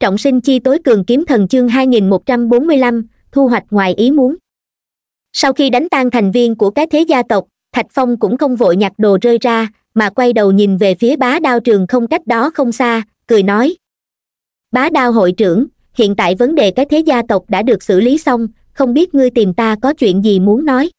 trọng sinh chi tối cường kiếm thần chương 2145, thu hoạch ngoài ý muốn sau khi đánh tan thành viên của cái thế gia tộc thạch phong cũng không vội nhặt đồ rơi ra mà quay đầu nhìn về phía bá đao trường không cách đó không xa cười nói bá đao hội trưởng hiện tại vấn đề cái thế gia tộc đã được xử lý xong không biết ngươi tìm ta có chuyện gì muốn nói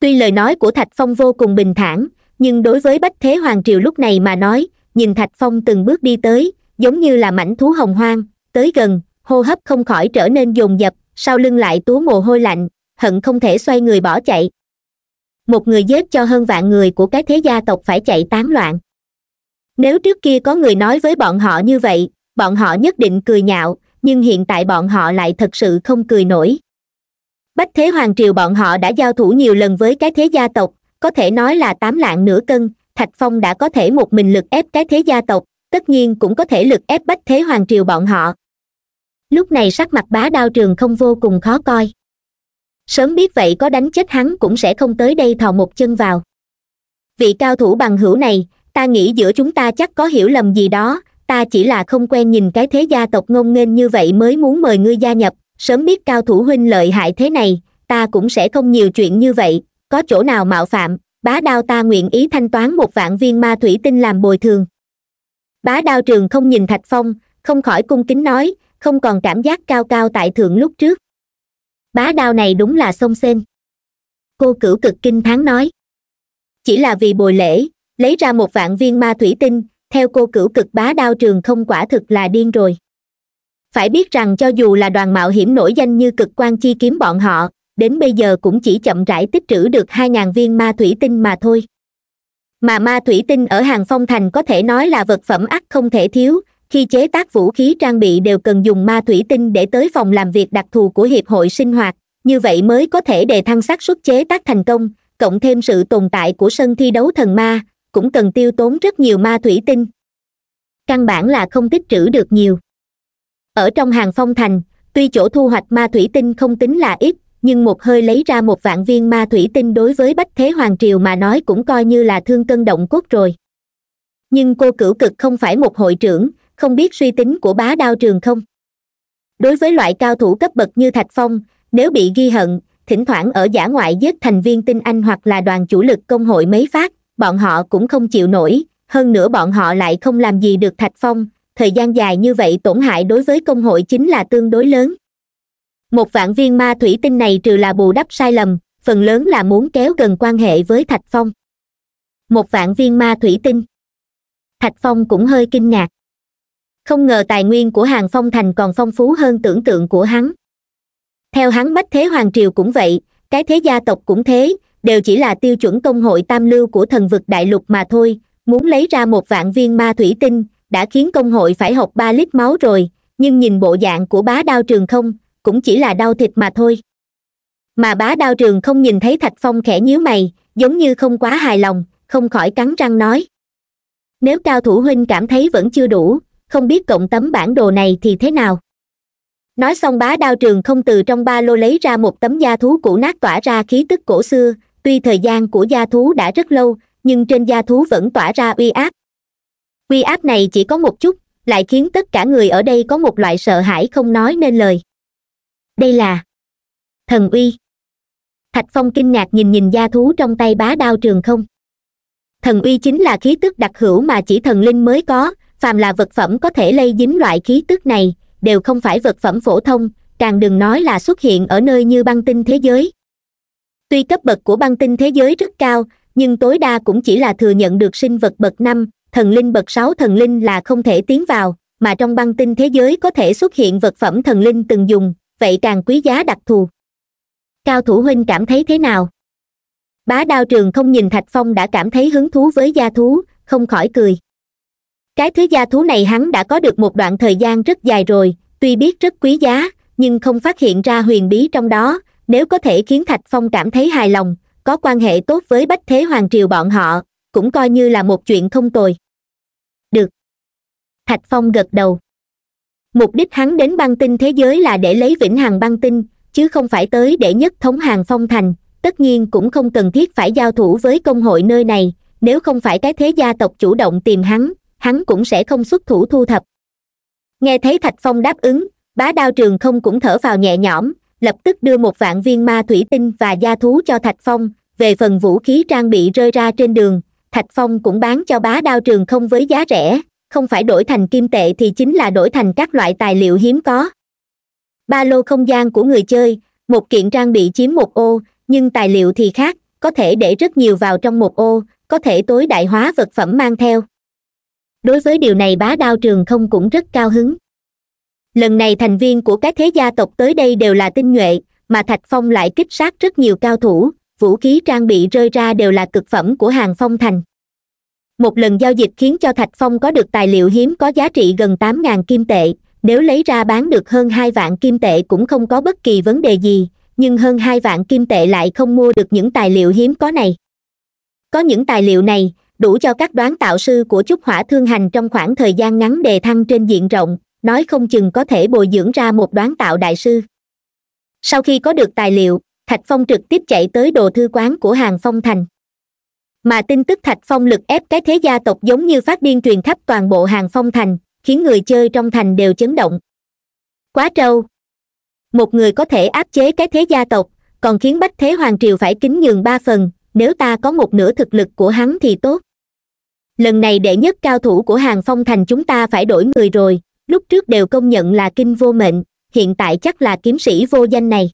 tuy lời nói của thạch phong vô cùng bình thản nhưng đối với bách thế hoàng triều lúc này mà nói nhìn thạch phong từng bước đi tới giống như là mảnh thú hồng hoang tới gần hô hấp không khỏi trở nên dồn dập sau lưng lại túa mồ hôi lạnh hận không thể xoay người bỏ chạy một người giết cho hơn vạn người của cái thế gia tộc phải chạy tán loạn nếu trước kia có người nói với bọn họ như vậy bọn họ nhất định cười nhạo nhưng hiện tại bọn họ lại thật sự không cười nổi bách thế hoàng triều bọn họ đã giao thủ nhiều lần với cái thế gia tộc có thể nói là tám lạng nửa cân thạch phong đã có thể một mình lực ép cái thế gia tộc tất nhiên cũng có thể lực ép bách thế hoàng triều bọn họ lúc này sắc mặt bá đao trường không vô cùng khó coi sớm biết vậy có đánh chết hắn cũng sẽ không tới đây thò một chân vào vị cao thủ bằng hữu này ta nghĩ giữa chúng ta chắc có hiểu lầm gì đó ta chỉ là không quen nhìn cái thế gia tộc ngông nghênh như vậy mới muốn mời ngươi gia nhập sớm biết cao thủ huynh lợi hại thế này ta cũng sẽ không nhiều chuyện như vậy có chỗ nào mạo phạm bá đao ta nguyện ý thanh toán một vạn viên ma thủy tinh làm bồi thường bá đao trường không nhìn thạch phong không khỏi cung kính nói không còn cảm giác cao cao tại thượng lúc trước bá đao này đúng là xông xên. cô cửu cực kinh thắng nói chỉ là vì bồi lễ lấy ra một vạn viên ma thủy tinh theo cô cửu cực bá đao trường không quả thực là điên rồi phải biết rằng cho dù là đoàn mạo hiểm nổi danh như cực quan chi kiếm bọn họ đến bây giờ cũng chỉ chậm rãi tích trữ được hai ngàn viên ma thủy tinh mà thôi mà ma thủy tinh ở hàng phong thành có thể nói là vật phẩm ắt không thể thiếu khi chế tác vũ khí trang bị đều cần dùng ma thủy tinh để tới phòng làm việc đặc thù của hiệp hội sinh hoạt như vậy mới có thể đề thăng xác suất chế tác thành công cộng thêm sự tồn tại của sân thi đấu thần ma cũng cần tiêu tốn rất nhiều ma thủy tinh căn bản là không tích trữ được nhiều ở trong hàng phong thành tuy chỗ thu hoạch ma thủy tinh không tính là ít nhưng một hơi lấy ra một vạn viên ma thủy tinh đối với bách thế hoàng triều mà nói cũng coi như là thương cân động cốt rồi nhưng cô cửu cực không phải một hội trưởng không biết suy tính của bá đao trường không đối với loại cao thủ cấp bậc như thạch phong nếu bị ghi hận thỉnh thoảng ở giả ngoại giết thành viên tinh anh hoặc là đoàn chủ lực công hội mấy phát bọn họ cũng không chịu nổi hơn nữa bọn họ lại không làm gì được thạch phong thời gian dài như vậy tổn hại đối với công hội chính là tương đối lớn một vạn viên ma thủy tinh này trừ là bù đắp sai lầm phần lớn là muốn kéo gần quan hệ với thạch phong một vạn viên ma thủy tinh thạch phong cũng hơi kinh ngạc không ngờ tài nguyên của hàng phong thành còn phong phú hơn tưởng tượng của hắn theo hắn bách thế hoàng triều cũng vậy cái thế gia tộc cũng thế đều chỉ là tiêu chuẩn công hội tam lưu của thần vực đại lục mà thôi muốn lấy ra một vạn viên ma thủy tinh đã khiến công hội phải học ba lít máu rồi nhưng nhìn bộ dạng của bá đao trường không cũng chỉ là đau thịt mà thôi mà bá đao trường không nhìn thấy thạch phong khẽ nhíu mày giống như không quá hài lòng không khỏi cắn răng nói nếu cao thủ huynh cảm thấy vẫn chưa đủ không biết cộng tấm bản đồ này thì thế nào nói xong bá đao trường không từ trong ba lô lấy ra một tấm da thú cũ nát tỏa ra khí tức cổ xưa tuy thời gian của da thú đã rất lâu nhưng trên da thú vẫn tỏa ra uy áp uy áp này chỉ có một chút lại khiến tất cả người ở đây có một loại sợ hãi không nói nên lời đây là thần uy thạch phong kinh ngạc nhìn nhìn gia thú trong tay bá đao trường không thần uy chính là khí tức đặc hữu mà chỉ thần linh mới có phàm là vật phẩm có thể lây dính loại khí tức này đều không phải vật phẩm phổ thông càng đừng nói là xuất hiện ở nơi như băng tinh thế giới tuy cấp bậc của băng tinh thế giới rất cao nhưng tối đa cũng chỉ là thừa nhận được sinh vật bậc năm thần linh bậc sáu thần linh là không thể tiến vào mà trong băng tinh thế giới có thể xuất hiện vật phẩm thần linh từng dùng vậy càng quý giá đặc thù cao thủ huynh cảm thấy thế nào bá đao trường không nhìn thạch phong đã cảm thấy hứng thú với gia thú không khỏi cười cái thứ gia thú này hắn đã có được một đoạn thời gian rất dài rồi tuy biết rất quý giá nhưng không phát hiện ra huyền bí trong đó nếu có thể khiến thạch phong cảm thấy hài lòng có quan hệ tốt với bách thế hoàng triều bọn họ cũng coi như là một chuyện không tồi được thạch phong gật đầu mục đích hắn đến băng tinh thế giới là để lấy vĩnh hằng băng tinh chứ không phải tới để nhất thống hàng phong thành tất nhiên cũng không cần thiết phải giao thủ với công hội nơi này nếu không phải cái thế gia tộc chủ động tìm hắn hắn cũng sẽ không xuất thủ thu thập nghe thấy thạch phong đáp ứng bá đao trường không cũng thở vào nhẹ nhõm lập tức đưa một vạn viên ma thủy tinh và gia thú cho thạch phong về phần vũ khí trang bị rơi ra trên đường thạch phong cũng bán cho bá đao trường không với giá rẻ không phải đổi thành kim tệ thì chính là đổi thành các loại tài liệu hiếm có ba lô không gian của người chơi một kiện trang bị chiếm một ô nhưng tài liệu thì khác có thể để rất nhiều vào trong một ô có thể tối đại hóa vật phẩm mang theo đối với điều này bá đao trường không cũng rất cao hứng lần này thành viên của các thế gia tộc tới đây đều là tinh nhuệ mà thạch phong lại kích sát rất nhiều cao thủ vũ khí trang bị rơi ra đều là cực phẩm của hàng phong thành một lần giao dịch khiến cho thạch phong có được tài liệu hiếm có giá trị gần tám ngàn kim tệ nếu lấy ra bán được hơn hai vạn kim tệ cũng không có bất kỳ vấn đề gì nhưng hơn hai vạn kim tệ lại không mua được những tài liệu hiếm có này có những tài liệu này đủ cho các đoán tạo sư của chúc hỏa thương hành trong khoảng thời gian ngắn đề thăng trên diện rộng nói không chừng có thể bồi dưỡng ra một đoán tạo đại sư sau khi có được tài liệu thạch phong trực tiếp chạy tới đồ thư quán của hàng phong thành mà tin tức thạch phong lực ép cái thế gia tộc giống như phát điên truyền khắp toàn bộ hàng phong thành khiến người chơi trong thành đều chấn động quá trâu một người có thể áp chế cái thế gia tộc còn khiến bách thế hoàng triều phải kính nhường ba phần nếu ta có một nửa thực lực của hắn thì tốt lần này đệ nhất cao thủ của hàng phong thành chúng ta phải đổi người rồi lúc trước đều công nhận là kinh vô mệnh hiện tại chắc là kiếm sĩ vô danh này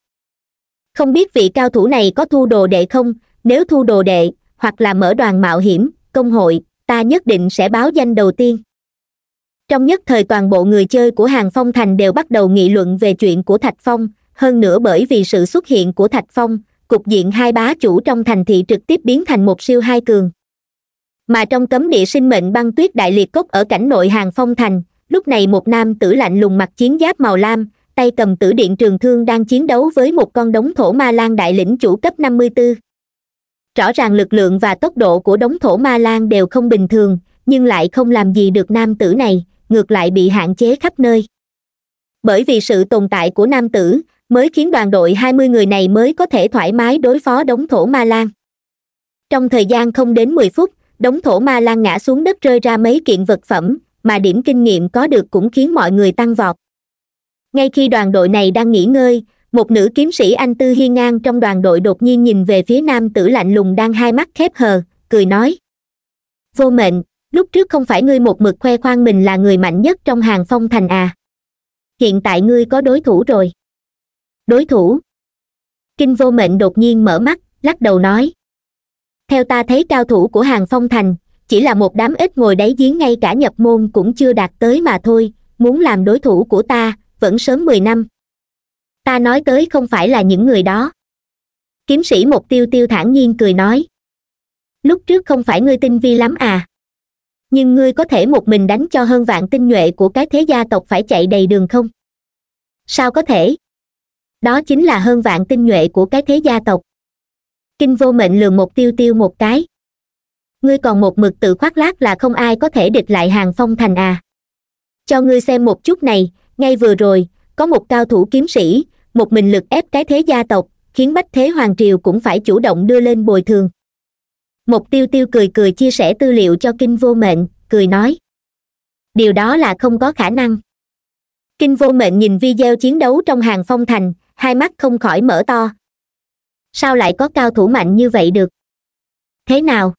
không biết vị cao thủ này có thu đồ đệ không nếu thu đồ đệ hoặc là mở đoàn mạo hiểm công hội ta nhất định sẽ báo danh đầu tiên trong nhất thời toàn bộ người chơi của hàng phong thành đều bắt đầu nghị luận về chuyện của thạch phong hơn nữa bởi vì sự xuất hiện của thạch phong cục diện hai bá chủ trong thành thị trực tiếp biến thành một siêu hai cường mà trong cấm địa sinh mệnh băng tuyết đại liệt cốt ở cảnh nội hàng phong thành lúc này một nam tử lạnh lùng mặc chiến giáp màu lam tay cầm tử điện trường thương đang chiến đấu với một con đống thổ ma lan đại lĩnh chủ cấp năm mươi b rõ ràng lực lượng và tốc độ của đống thổ ma lan đều không bình thường nhưng lại không làm gì được nam tử này ngược lại bị hạn chế khắp nơi bởi vì sự tồn tại của nam tử mới khiến đoàn đội hai mươi người này mới có thể thoải mái đối phó đống thổ ma lan trong thời gian không đến mười phút đống thổ ma lan ngã xuống đất rơi ra mấy kiện vật phẩm mà điểm kinh nghiệm có được cũng khiến mọi người tăng vọt ngay khi đoàn đội này đang nghỉ ngơi một nữ kiếm sĩ anh tư hiên ngang trong đoàn đội đột nhiên nhìn về phía nam tử lạnh lùng đang hai mắt khép hờ cười nói vô mệnh lúc trước không phải ngươi một mực khoe khoang mình là người mạnh nhất trong hàng phong thành à hiện tại ngươi có đối thủ rồi đối thủ kinh vô mệnh đột nhiên mở mắt lắc đầu nói theo ta thấy cao thủ của hàng phong thành chỉ là một đám ít ngồi đáy giếng ngay cả nhập môn cũng chưa đạt tới mà thôi muốn làm đối thủ của ta vẫn sớm mười năm ta nói tới không phải là những người đó kiếm sĩ một tiêu tiêu thản nhiên cười nói lúc trước không phải ngươi tinh vi lắm à nhưng ngươi có thể một mình đánh cho hơn vạn tinh nhuệ của cái thế gia tộc phải chạy đầy đường không sao có thể đó chính là hơn vạn tinh nhuệ của cái thế gia tộc kinh vô mệnh lường một tiêu tiêu một cái ngươi còn một mực tự khoác lác là không ai có thể địch lại hàng phong thành à cho ngươi xem một chút này ngay vừa rồi có một cao thủ kiếm sĩ một mình lực ép cái thế gia tộc khiến bách thế hoàng triều cũng phải chủ động đưa lên bồi thường mục tiêu tiêu cười cười chia sẻ tư liệu cho kinh vô mệnh cười nói điều đó là không có khả năng kinh vô mệnh nhìn video chiến đấu trong hàng phong thành hai mắt không khỏi mở to sao lại có cao thủ mạnh như vậy được thế nào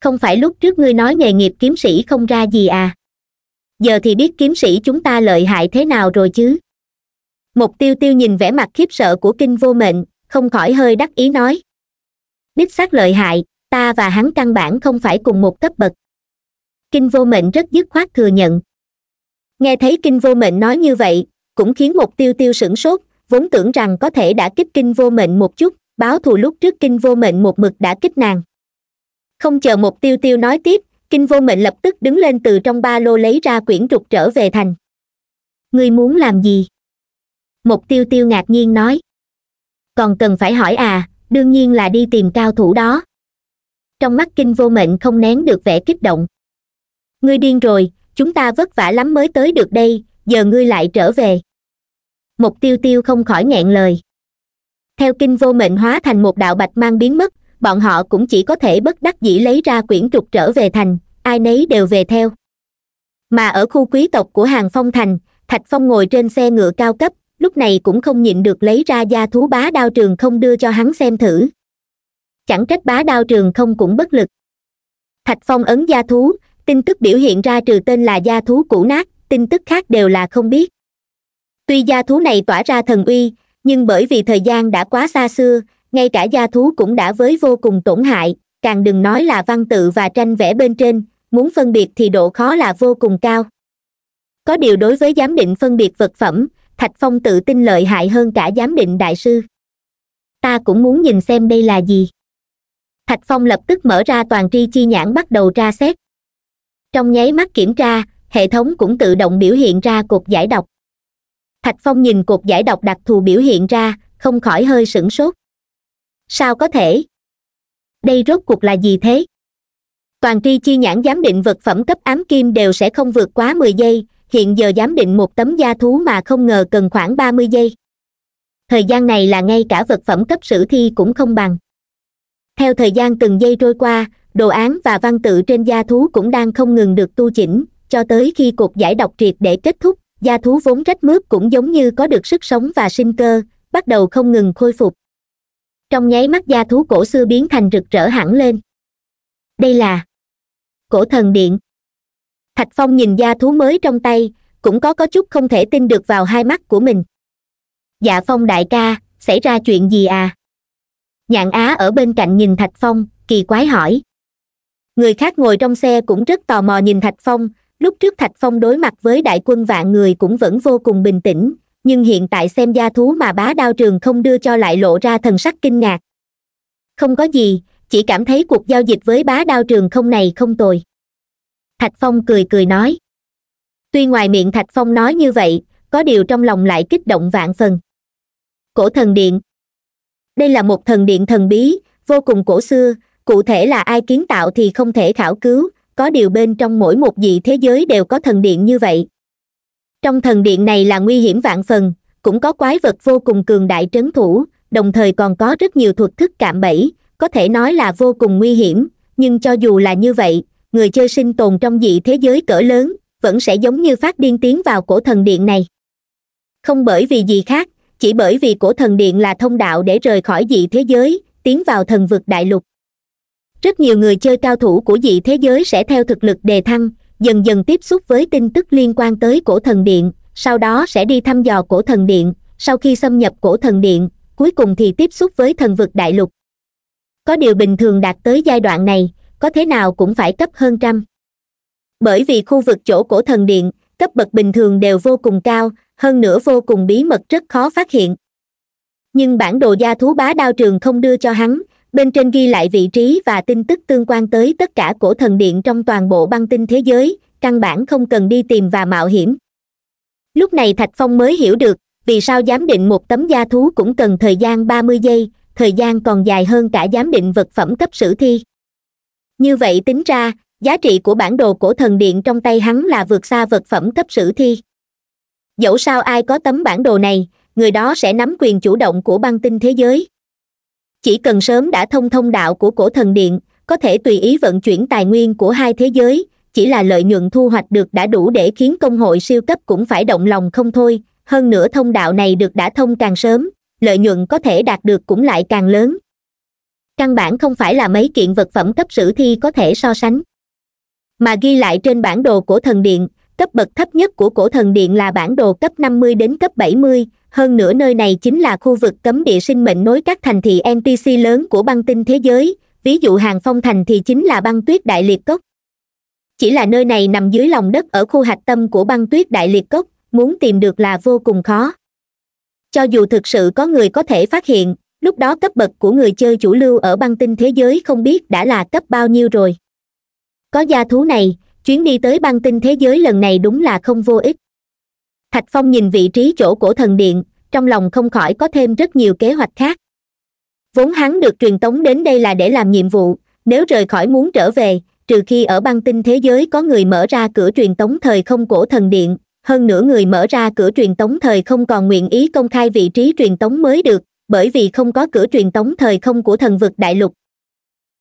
không phải lúc trước ngươi nói nghề nghiệp kiếm sĩ không ra gì à giờ thì biết kiếm sĩ chúng ta lợi hại thế nào rồi chứ một tiêu tiêu nhìn vẻ mặt khiếp sợ của kinh vô mệnh không khỏi hơi đắc ý nói đích xác lợi hại ta và hắn căn bản không phải cùng một cấp bậc kinh vô mệnh rất dứt khoát thừa nhận nghe thấy kinh vô mệnh nói như vậy cũng khiến một tiêu tiêu sửng sốt vốn tưởng rằng có thể đã kích kinh vô mệnh một chút báo thù lúc trước kinh vô mệnh một mực đã kích nàng không chờ một tiêu tiêu nói tiếp kinh vô mệnh lập tức đứng lên từ trong ba lô lấy ra quyển trục trở về thành ngươi muốn làm gì mục tiêu tiêu ngạc nhiên nói còn cần phải hỏi à đương nhiên là đi tìm cao thủ đó trong mắt kinh vô mệnh không nén được vẻ kích động ngươi điên rồi chúng ta vất vả lắm mới tới được đây giờ ngươi lại trở về mục tiêu tiêu không khỏi nghẹn lời theo kinh vô mệnh hóa thành một đạo bạch mang biến mất bọn họ cũng chỉ có thể bất đắc dĩ lấy ra quyển trục trở về thành ai nấy đều về theo mà ở khu quý tộc của hàng phong thành thạch phong ngồi trên xe ngựa cao cấp lúc này cũng không nhịn được lấy ra gia thú bá đao trường không đưa cho hắn xem thử chẳng trách bá đao trường không cũng bất lực thạch phong ấn gia thú tin tức biểu hiện ra trừ tên là gia thú cũ nát tin tức khác đều là không biết tuy gia thú này tỏa ra thần uy nhưng bởi vì thời gian đã quá xa xưa ngay cả gia thú cũng đã với vô cùng tổn hại càng đừng nói là văn tự và tranh vẽ bên trên muốn phân biệt thì độ khó là vô cùng cao có điều đối với giám định phân biệt vật phẩm thạch phong tự tin lợi hại hơn cả giám định đại sư ta cũng muốn nhìn xem đây là gì thạch phong lập tức mở ra toàn tri chi nhãn bắt đầu tra xét trong nháy mắt kiểm tra hệ thống cũng tự động biểu hiện ra cột giải độc thạch phong nhìn cột giải độc đặc thù biểu hiện ra không khỏi hơi sửng sốt sao có thể đây rốt cuộc là gì thế toàn tri chi nhãn giám định vật phẩm cấp ám kim đều sẽ không vượt quá mười giây hiện giờ giám định một tấm da thú mà không ngờ cần khoảng ba mươi giây thời gian này là ngay cả vật phẩm cấp sử thi cũng không bằng theo thời gian từng giây trôi qua đồ án và văn tự trên da thú cũng đang không ngừng được tu chỉnh cho tới khi cuộc giải độc triệt để kết thúc da thú vốn rách mướp cũng giống như có được sức sống và sinh cơ bắt đầu không ngừng khôi phục trong nháy mắt da thú cổ xưa biến thành rực rỡ hẳn lên đây là cổ thần điện thạch phong nhìn da thú mới trong tay cũng có có chút không thể tin được vào hai mắt của mình dạ phong đại ca xảy ra chuyện gì à nhạn á ở bên cạnh nhìn thạch phong kỳ quái hỏi người khác ngồi trong xe cũng rất tò mò nhìn thạch phong lúc trước thạch phong đối mặt với đại quân vạn người cũng vẫn vô cùng bình tĩnh nhưng hiện tại xem gia thú mà bá đao trường không đưa cho lại lộ ra thần sắc kinh ngạc không có gì chỉ cảm thấy cuộc giao dịch với bá đao trường không này không tồi thạch phong cười cười nói tuy ngoài miệng thạch phong nói như vậy có điều trong lòng lại kích động vạn phần cổ thần điện đây là một thần điện thần bí vô cùng cổ xưa cụ thể là ai kiến tạo thì không thể khảo cứu có điều bên trong mỗi một dị thế giới đều có thần điện như vậy trong thần điện này là nguy hiểm vạn phần cũng có quái vật vô cùng cường đại trấn thủ đồng thời còn có rất nhiều thuật thức cạm bẫy có thể nói là vô cùng nguy hiểm nhưng cho dù là như vậy người chơi sinh tồn trong dị thế giới cỡ lớn vẫn sẽ giống như phát điên tiến vào cổ thần điện này không bởi vì gì khác chỉ bởi vì cổ thần điện là thông đạo để rời khỏi dị thế giới tiến vào thần vực đại lục rất nhiều người chơi cao thủ của dị thế giới sẽ theo thực lực đề thăng dần dần tiếp xúc với tin tức liên quan tới cổ thần điện sau đó sẽ đi thăm dò cổ thần điện sau khi xâm nhập cổ thần điện cuối cùng thì tiếp xúc với thần vực đại lục có điều bình thường đạt tới giai đoạn này có thế nào cũng phải cấp hơn trăm bởi vì khu vực chỗ cổ thần điện cấp bậc bình thường đều vô cùng cao hơn nữa vô cùng bí mật rất khó phát hiện nhưng bản đồ gia thú bá đao trường không đưa cho hắn bên trên ghi lại vị trí và tin tức tương quan tới tất cả cổ thần điện trong toàn bộ băng tinh thế giới căn bản không cần đi tìm và mạo hiểm lúc này thạch phong mới hiểu được vì sao giám định một tấm gia thú cũng cần thời gian ba mươi giây thời gian còn dài hơn cả giám định vật phẩm cấp sử thi như vậy tính ra giá trị của bản đồ cổ thần điện trong tay hắn là vượt xa vật phẩm cấp sử thi dẫu sao ai có tấm bản đồ này người đó sẽ nắm quyền chủ động của băng tinh thế giới chỉ cần sớm đã thông thông đạo của cổ thần điện có thể tùy ý vận chuyển tài nguyên của hai thế giới chỉ là lợi nhuận thu hoạch được đã đủ để khiến công hội siêu cấp cũng phải động lòng không thôi hơn nữa thông đạo này được đã thông càng sớm lợi nhuận có thể đạt được cũng lại càng lớn căn bản không phải là mấy kiện vật phẩm cấp sử thi có thể so sánh mà ghi lại trên bản đồ của thần điện cấp bậc thấp nhất của cổ thần điện là bản đồ cấp 50 đến cấp 70, hơn nữa nơi này chính là khu vực cấm địa sinh mệnh nối các thành thị NTC lớn của băng tinh thế giới, ví dụ hàng phong thành thì chính là băng tuyết đại liệt cốc. Chỉ là nơi này nằm dưới lòng đất ở khu hạch tâm của băng tuyết đại liệt cốc, muốn tìm được là vô cùng khó. Cho dù thực sự có người có thể phát hiện, lúc đó cấp bậc của người chơi chủ lưu ở băng tinh thế giới không biết đã là cấp bao nhiêu rồi có gia thú này chuyến đi tới băng tinh thế giới lần này đúng là không vô ích thạch phong nhìn vị trí chỗ cổ thần điện trong lòng không khỏi có thêm rất nhiều kế hoạch khác vốn hắn được truyền tống đến đây là để làm nhiệm vụ nếu rời khỏi muốn trở về trừ khi ở băng tinh thế giới có người mở ra cửa truyền tống thời không cổ thần điện hơn nữa người mở ra cửa truyền tống thời không còn nguyện ý công khai vị trí truyền tống mới được bởi vì không có cửa truyền tống thời không của thần vực đại lục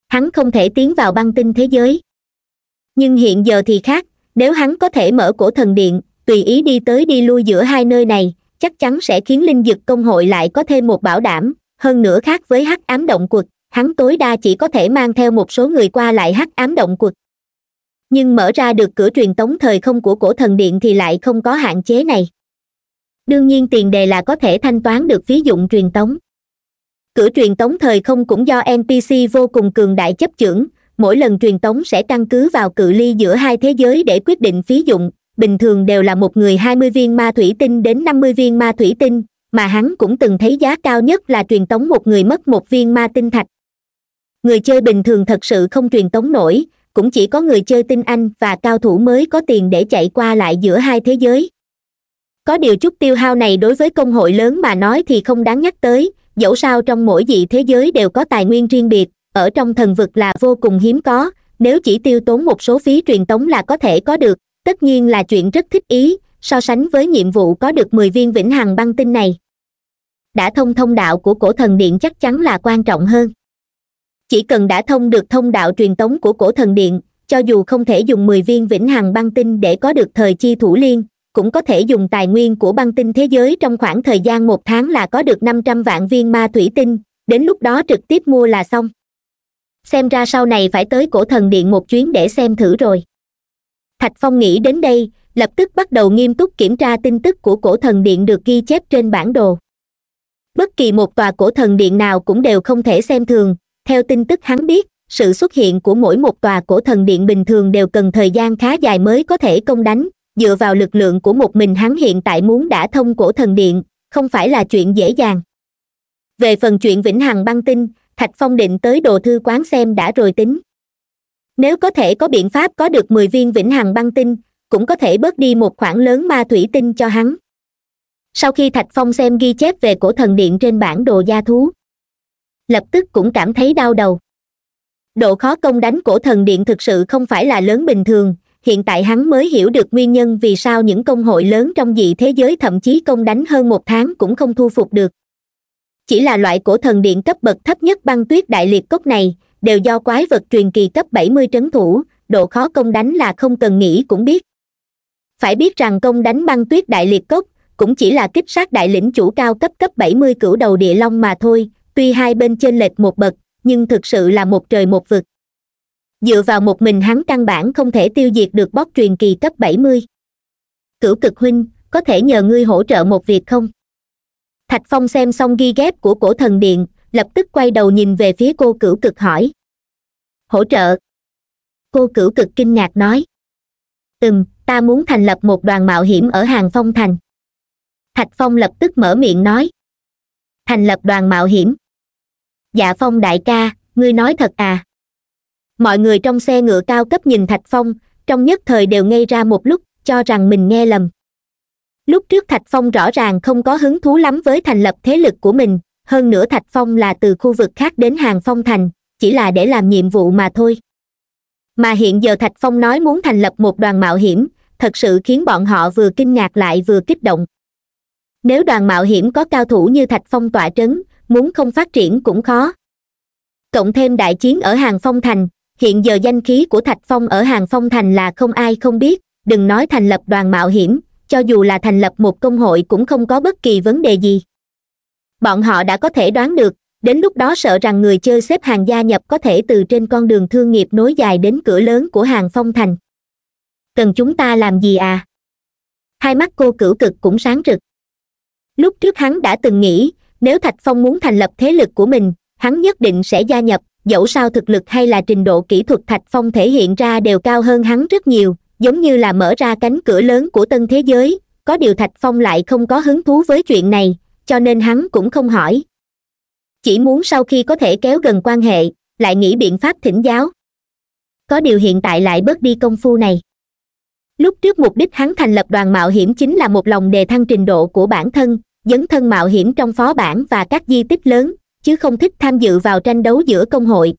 hắn không thể tiến vào băng tinh thế giới nhưng hiện giờ thì khác nếu hắn có thể mở cổ thần điện tùy ý đi tới đi lui giữa hai nơi này chắc chắn sẽ khiến linh vực công hội lại có thêm một bảo đảm hơn nữa khác với hắc ám động quật hắn tối đa chỉ có thể mang theo một số người qua lại hắc ám động quật nhưng mở ra được cửa truyền tống thời không của cổ thần điện thì lại không có hạn chế này đương nhiên tiền đề là có thể thanh toán được phí dụng truyền tống cửa truyền tống thời không cũng do npc vô cùng cường đại chấp chưởng mỗi lần truyền tống sẽ căn cứ vào cự ly giữa hai thế giới để quyết định phí dụng bình thường đều là một người hai mươi viên ma thủy tinh đến năm mươi viên ma thủy tinh mà hắn cũng từng thấy giá cao nhất là truyền tống một người mất một viên ma tinh thạch người chơi bình thường thật sự không truyền tống nổi cũng chỉ có người chơi tinh anh và cao thủ mới có tiền để chạy qua lại giữa hai thế giới có điều chút tiêu hao này đối với công hội lớn mà nói thì không đáng nhắc tới dẫu sao trong mỗi dị thế giới đều có tài nguyên riêng biệt ở trong thần vực là vô cùng hiếm có nếu chỉ tiêu tốn một số phí truyền tống là có thể có được tất nhiên là chuyện rất thích ý so sánh với nhiệm vụ có được mười viên vĩnh hằng băng tinh này đã thông thông đạo của cổ thần điện chắc chắn là quan trọng hơn chỉ cần đã thông được thông đạo truyền tống của cổ thần điện cho dù không thể dùng mười viên vĩnh hằng băng tinh để có được thời chi thủ liên cũng có thể dùng tài nguyên của băng tinh thế giới trong khoảng thời gian một tháng là có được năm trăm vạn viên ma thủy tinh đến lúc đó trực tiếp mua là xong xem ra sau này phải tới cổ thần điện một chuyến để xem thử rồi thạch phong nghĩ đến đây lập tức bắt đầu nghiêm túc kiểm tra tin tức của cổ thần điện được ghi chép trên bản đồ bất kỳ một tòa cổ thần điện nào cũng đều không thể xem thường theo tin tức hắn biết sự xuất hiện của mỗi một tòa cổ thần điện bình thường đều cần thời gian khá dài mới có thể công đánh dựa vào lực lượng của một mình hắn hiện tại muốn đã thông cổ thần điện không phải là chuyện dễ dàng về phần chuyện vĩnh hằng băng tinh thạch phong định tới đồ thư quán xem đã rồi tính nếu có thể có biện pháp có được mười viên vĩnh hằng băng tinh cũng có thể bớt đi một khoản lớn ma thủy tinh cho hắn sau khi thạch phong xem ghi chép về cổ thần điện trên bản đồ gia thú lập tức cũng cảm thấy đau đầu độ khó công đánh cổ thần điện thực sự không phải là lớn bình thường hiện tại hắn mới hiểu được nguyên nhân vì sao những công hội lớn trong dị thế giới thậm chí công đánh hơn một tháng cũng không thu phục được chỉ là loại cổ thần điện cấp bậc thấp nhất băng tuyết đại liệt cốc này đều do quái vật truyền kỳ cấp bảy mươi trấn thủ độ khó công đánh là không cần nghĩ cũng biết phải biết rằng công đánh băng tuyết đại liệt cốc cũng chỉ là kích sát đại lĩnh chủ cao cấp cấp bảy mươi cửu đầu địa long mà thôi tuy hai bên chênh lệch một bậc nhưng thực sự là một trời một vực dựa vào một mình hắn căn bản không thể tiêu diệt được bóc truyền kỳ cấp bảy mươi cửu cực huynh có thể nhờ ngươi hỗ trợ một việc không thạch phong xem xong ghi ghép của cổ thần điện lập tức quay đầu nhìn về phía cô cửu cực hỏi hỗ trợ cô cửu cực kinh ngạc nói ừm ta muốn thành lập một đoàn mạo hiểm ở hàng phong thành thạch phong lập tức mở miệng nói thành lập đoàn mạo hiểm dạ phong đại ca ngươi nói thật à mọi người trong xe ngựa cao cấp nhìn thạch phong trong nhất thời đều ngây ra một lúc cho rằng mình nghe lầm lúc trước thạch phong rõ ràng không có hứng thú lắm với thành lập thế lực của mình hơn nữa thạch phong là từ khu vực khác đến hàng phong thành chỉ là để làm nhiệm vụ mà thôi mà hiện giờ thạch phong nói muốn thành lập một đoàn mạo hiểm thật sự khiến bọn họ vừa kinh ngạc lại vừa kích động nếu đoàn mạo hiểm có cao thủ như thạch phong tỏa trấn muốn không phát triển cũng khó cộng thêm đại chiến ở hàng phong thành hiện giờ danh khí của thạch phong ở hàng phong thành là không ai không biết đừng nói thành lập đoàn mạo hiểm cho dù là thành lập một công hội cũng không có bất kỳ vấn đề gì bọn họ đã có thể đoán được đến lúc đó sợ rằng người chơi xếp hàng gia nhập có thể từ trên con đường thương nghiệp nối dài đến cửa lớn của hàng phong thành cần chúng ta làm gì à hai mắt cô cửu cực cũng sáng rực lúc trước hắn đã từng nghĩ nếu thạch phong muốn thành lập thế lực của mình hắn nhất định sẽ gia nhập dẫu sao thực lực hay là trình độ kỹ thuật thạch phong thể hiện ra đều cao hơn hắn rất nhiều giống như là mở ra cánh cửa lớn của tân thế giới có điều thạch phong lại không có hứng thú với chuyện này cho nên hắn cũng không hỏi chỉ muốn sau khi có thể kéo gần quan hệ lại nghĩ biện pháp thỉnh giáo có điều hiện tại lại bớt đi công phu này lúc trước mục đích hắn thành lập đoàn mạo hiểm chính là một lòng đề thăng trình độ của bản thân dấn thân mạo hiểm trong phó bản và các di tích lớn chứ không thích tham dự vào tranh đấu giữa công hội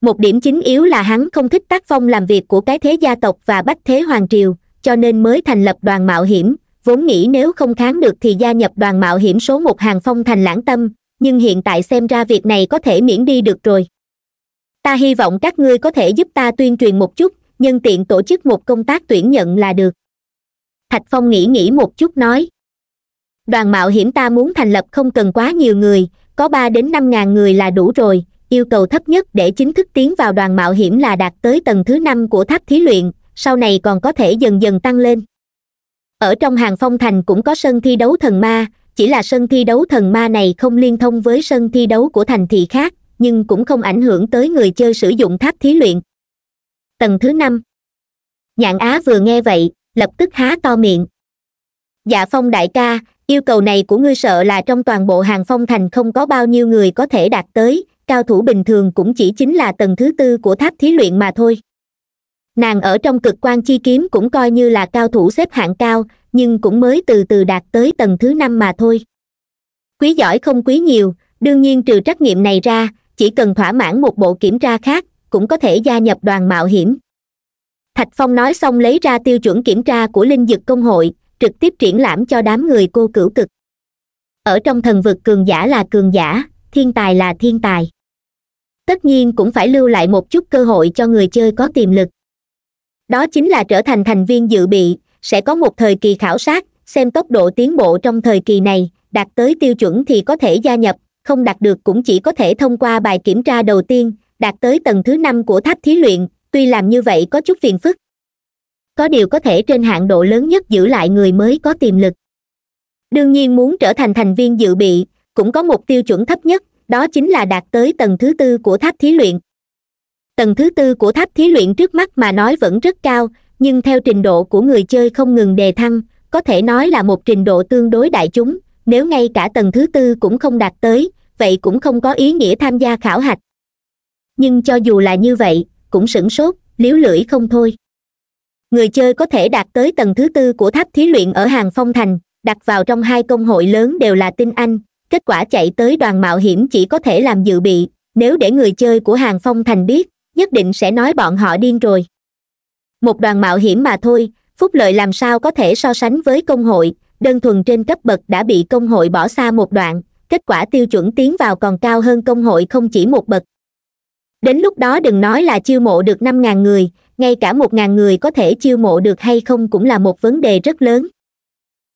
một điểm chính yếu là hắn không thích tác phong làm việc của cái thế gia tộc và bách thế hoàng triều cho nên mới thành lập đoàn mạo hiểm vốn nghĩ nếu không kháng được thì gia nhập đoàn mạo hiểm số một hàng phong thành lãng tâm nhưng hiện tại xem ra việc này có thể miễn đi được rồi ta hy vọng các ngươi có thể giúp ta tuyên truyền một chút nhân tiện tổ chức một công tác tuyển nhận là được thạch phong nghĩ nghĩ một chút nói đoàn mạo hiểm ta muốn thành lập không cần quá nhiều người có ba đến năm ngàn người là đủ rồi yêu cầu thấp nhất để chính thức tiến vào đoàn mạo hiểm là đạt tới tầng thứ năm của tháp thí luyện sau này còn có thể dần dần tăng lên ở trong hàng phong thành cũng có sân thi đấu thần ma chỉ là sân thi đấu thần ma này không liên thông với sân thi đấu của thành thị khác nhưng cũng không ảnh hưởng tới người chơi sử dụng tháp thí luyện tầng thứ năm nhạn á vừa nghe vậy lập tức há to miệng dạ phong đại ca yêu cầu này của ngươi sợ là trong toàn bộ hàng phong thành không có bao nhiêu người có thể đạt tới cao thủ bình thường cũng chỉ chính là tầng thứ tư của tháp thí luyện mà thôi nàng ở trong cực quan chi kiếm cũng coi như là cao thủ xếp hạng cao nhưng cũng mới từ từ đạt tới tầng thứ năm mà thôi quý giỏi không quý nhiều đương nhiên trừ trách nhiệm này ra chỉ cần thỏa mãn một bộ kiểm tra khác cũng có thể gia nhập đoàn mạo hiểm thạch phong nói xong lấy ra tiêu chuẩn kiểm tra của linh dực công hội trực tiếp triển lãm cho đám người cô cửu cực ở trong thần vực cường giả là cường giả thiên tài là thiên tài tất nhiên cũng phải lưu lại một chút cơ hội cho người chơi có tiềm lực đó chính là trở thành thành viên dự bị sẽ có một thời kỳ khảo sát xem tốc độ tiến bộ trong thời kỳ này đạt tới tiêu chuẩn thì có thể gia nhập không đạt được cũng chỉ có thể thông qua bài kiểm tra đầu tiên đạt tới tầng thứ năm của tháp thí luyện tuy làm như vậy có chút phiền phức có điều có thể trên hạn độ lớn nhất giữ lại người mới có tiềm lực đương nhiên muốn trở thành thành viên dự bị cũng có một tiêu chuẩn thấp nhất đó chính là đạt tới tầng thứ tư của tháp thí luyện tầng thứ tư của tháp thí luyện trước mắt mà nói vẫn rất cao nhưng theo trình độ của người chơi không ngừng đề thăng có thể nói là một trình độ tương đối đại chúng nếu ngay cả tầng thứ tư cũng không đạt tới vậy cũng không có ý nghĩa tham gia khảo hạch nhưng cho dù là như vậy cũng sửng sốt liếu lưỡi không thôi người chơi có thể đạt tới tầng thứ tư của tháp thí luyện ở hàng phong thành đặt vào trong hai công hội lớn đều là tinh anh kết quả chạy tới đoàn mạo hiểm chỉ có thể làm dự bị nếu để người chơi của hàng phong thành biết nhất định sẽ nói bọn họ điên rồi một đoàn mạo hiểm mà thôi phúc lợi làm sao có thể so sánh với công hội đơn thuần trên cấp bậc đã bị công hội bỏ xa một đoạn kết quả tiêu chuẩn tiến vào còn cao hơn công hội không chỉ một bậc đến lúc đó đừng nói là chiêu mộ được năm ngàn người ngay cả một ngàn người có thể chiêu mộ được hay không cũng là một vấn đề rất lớn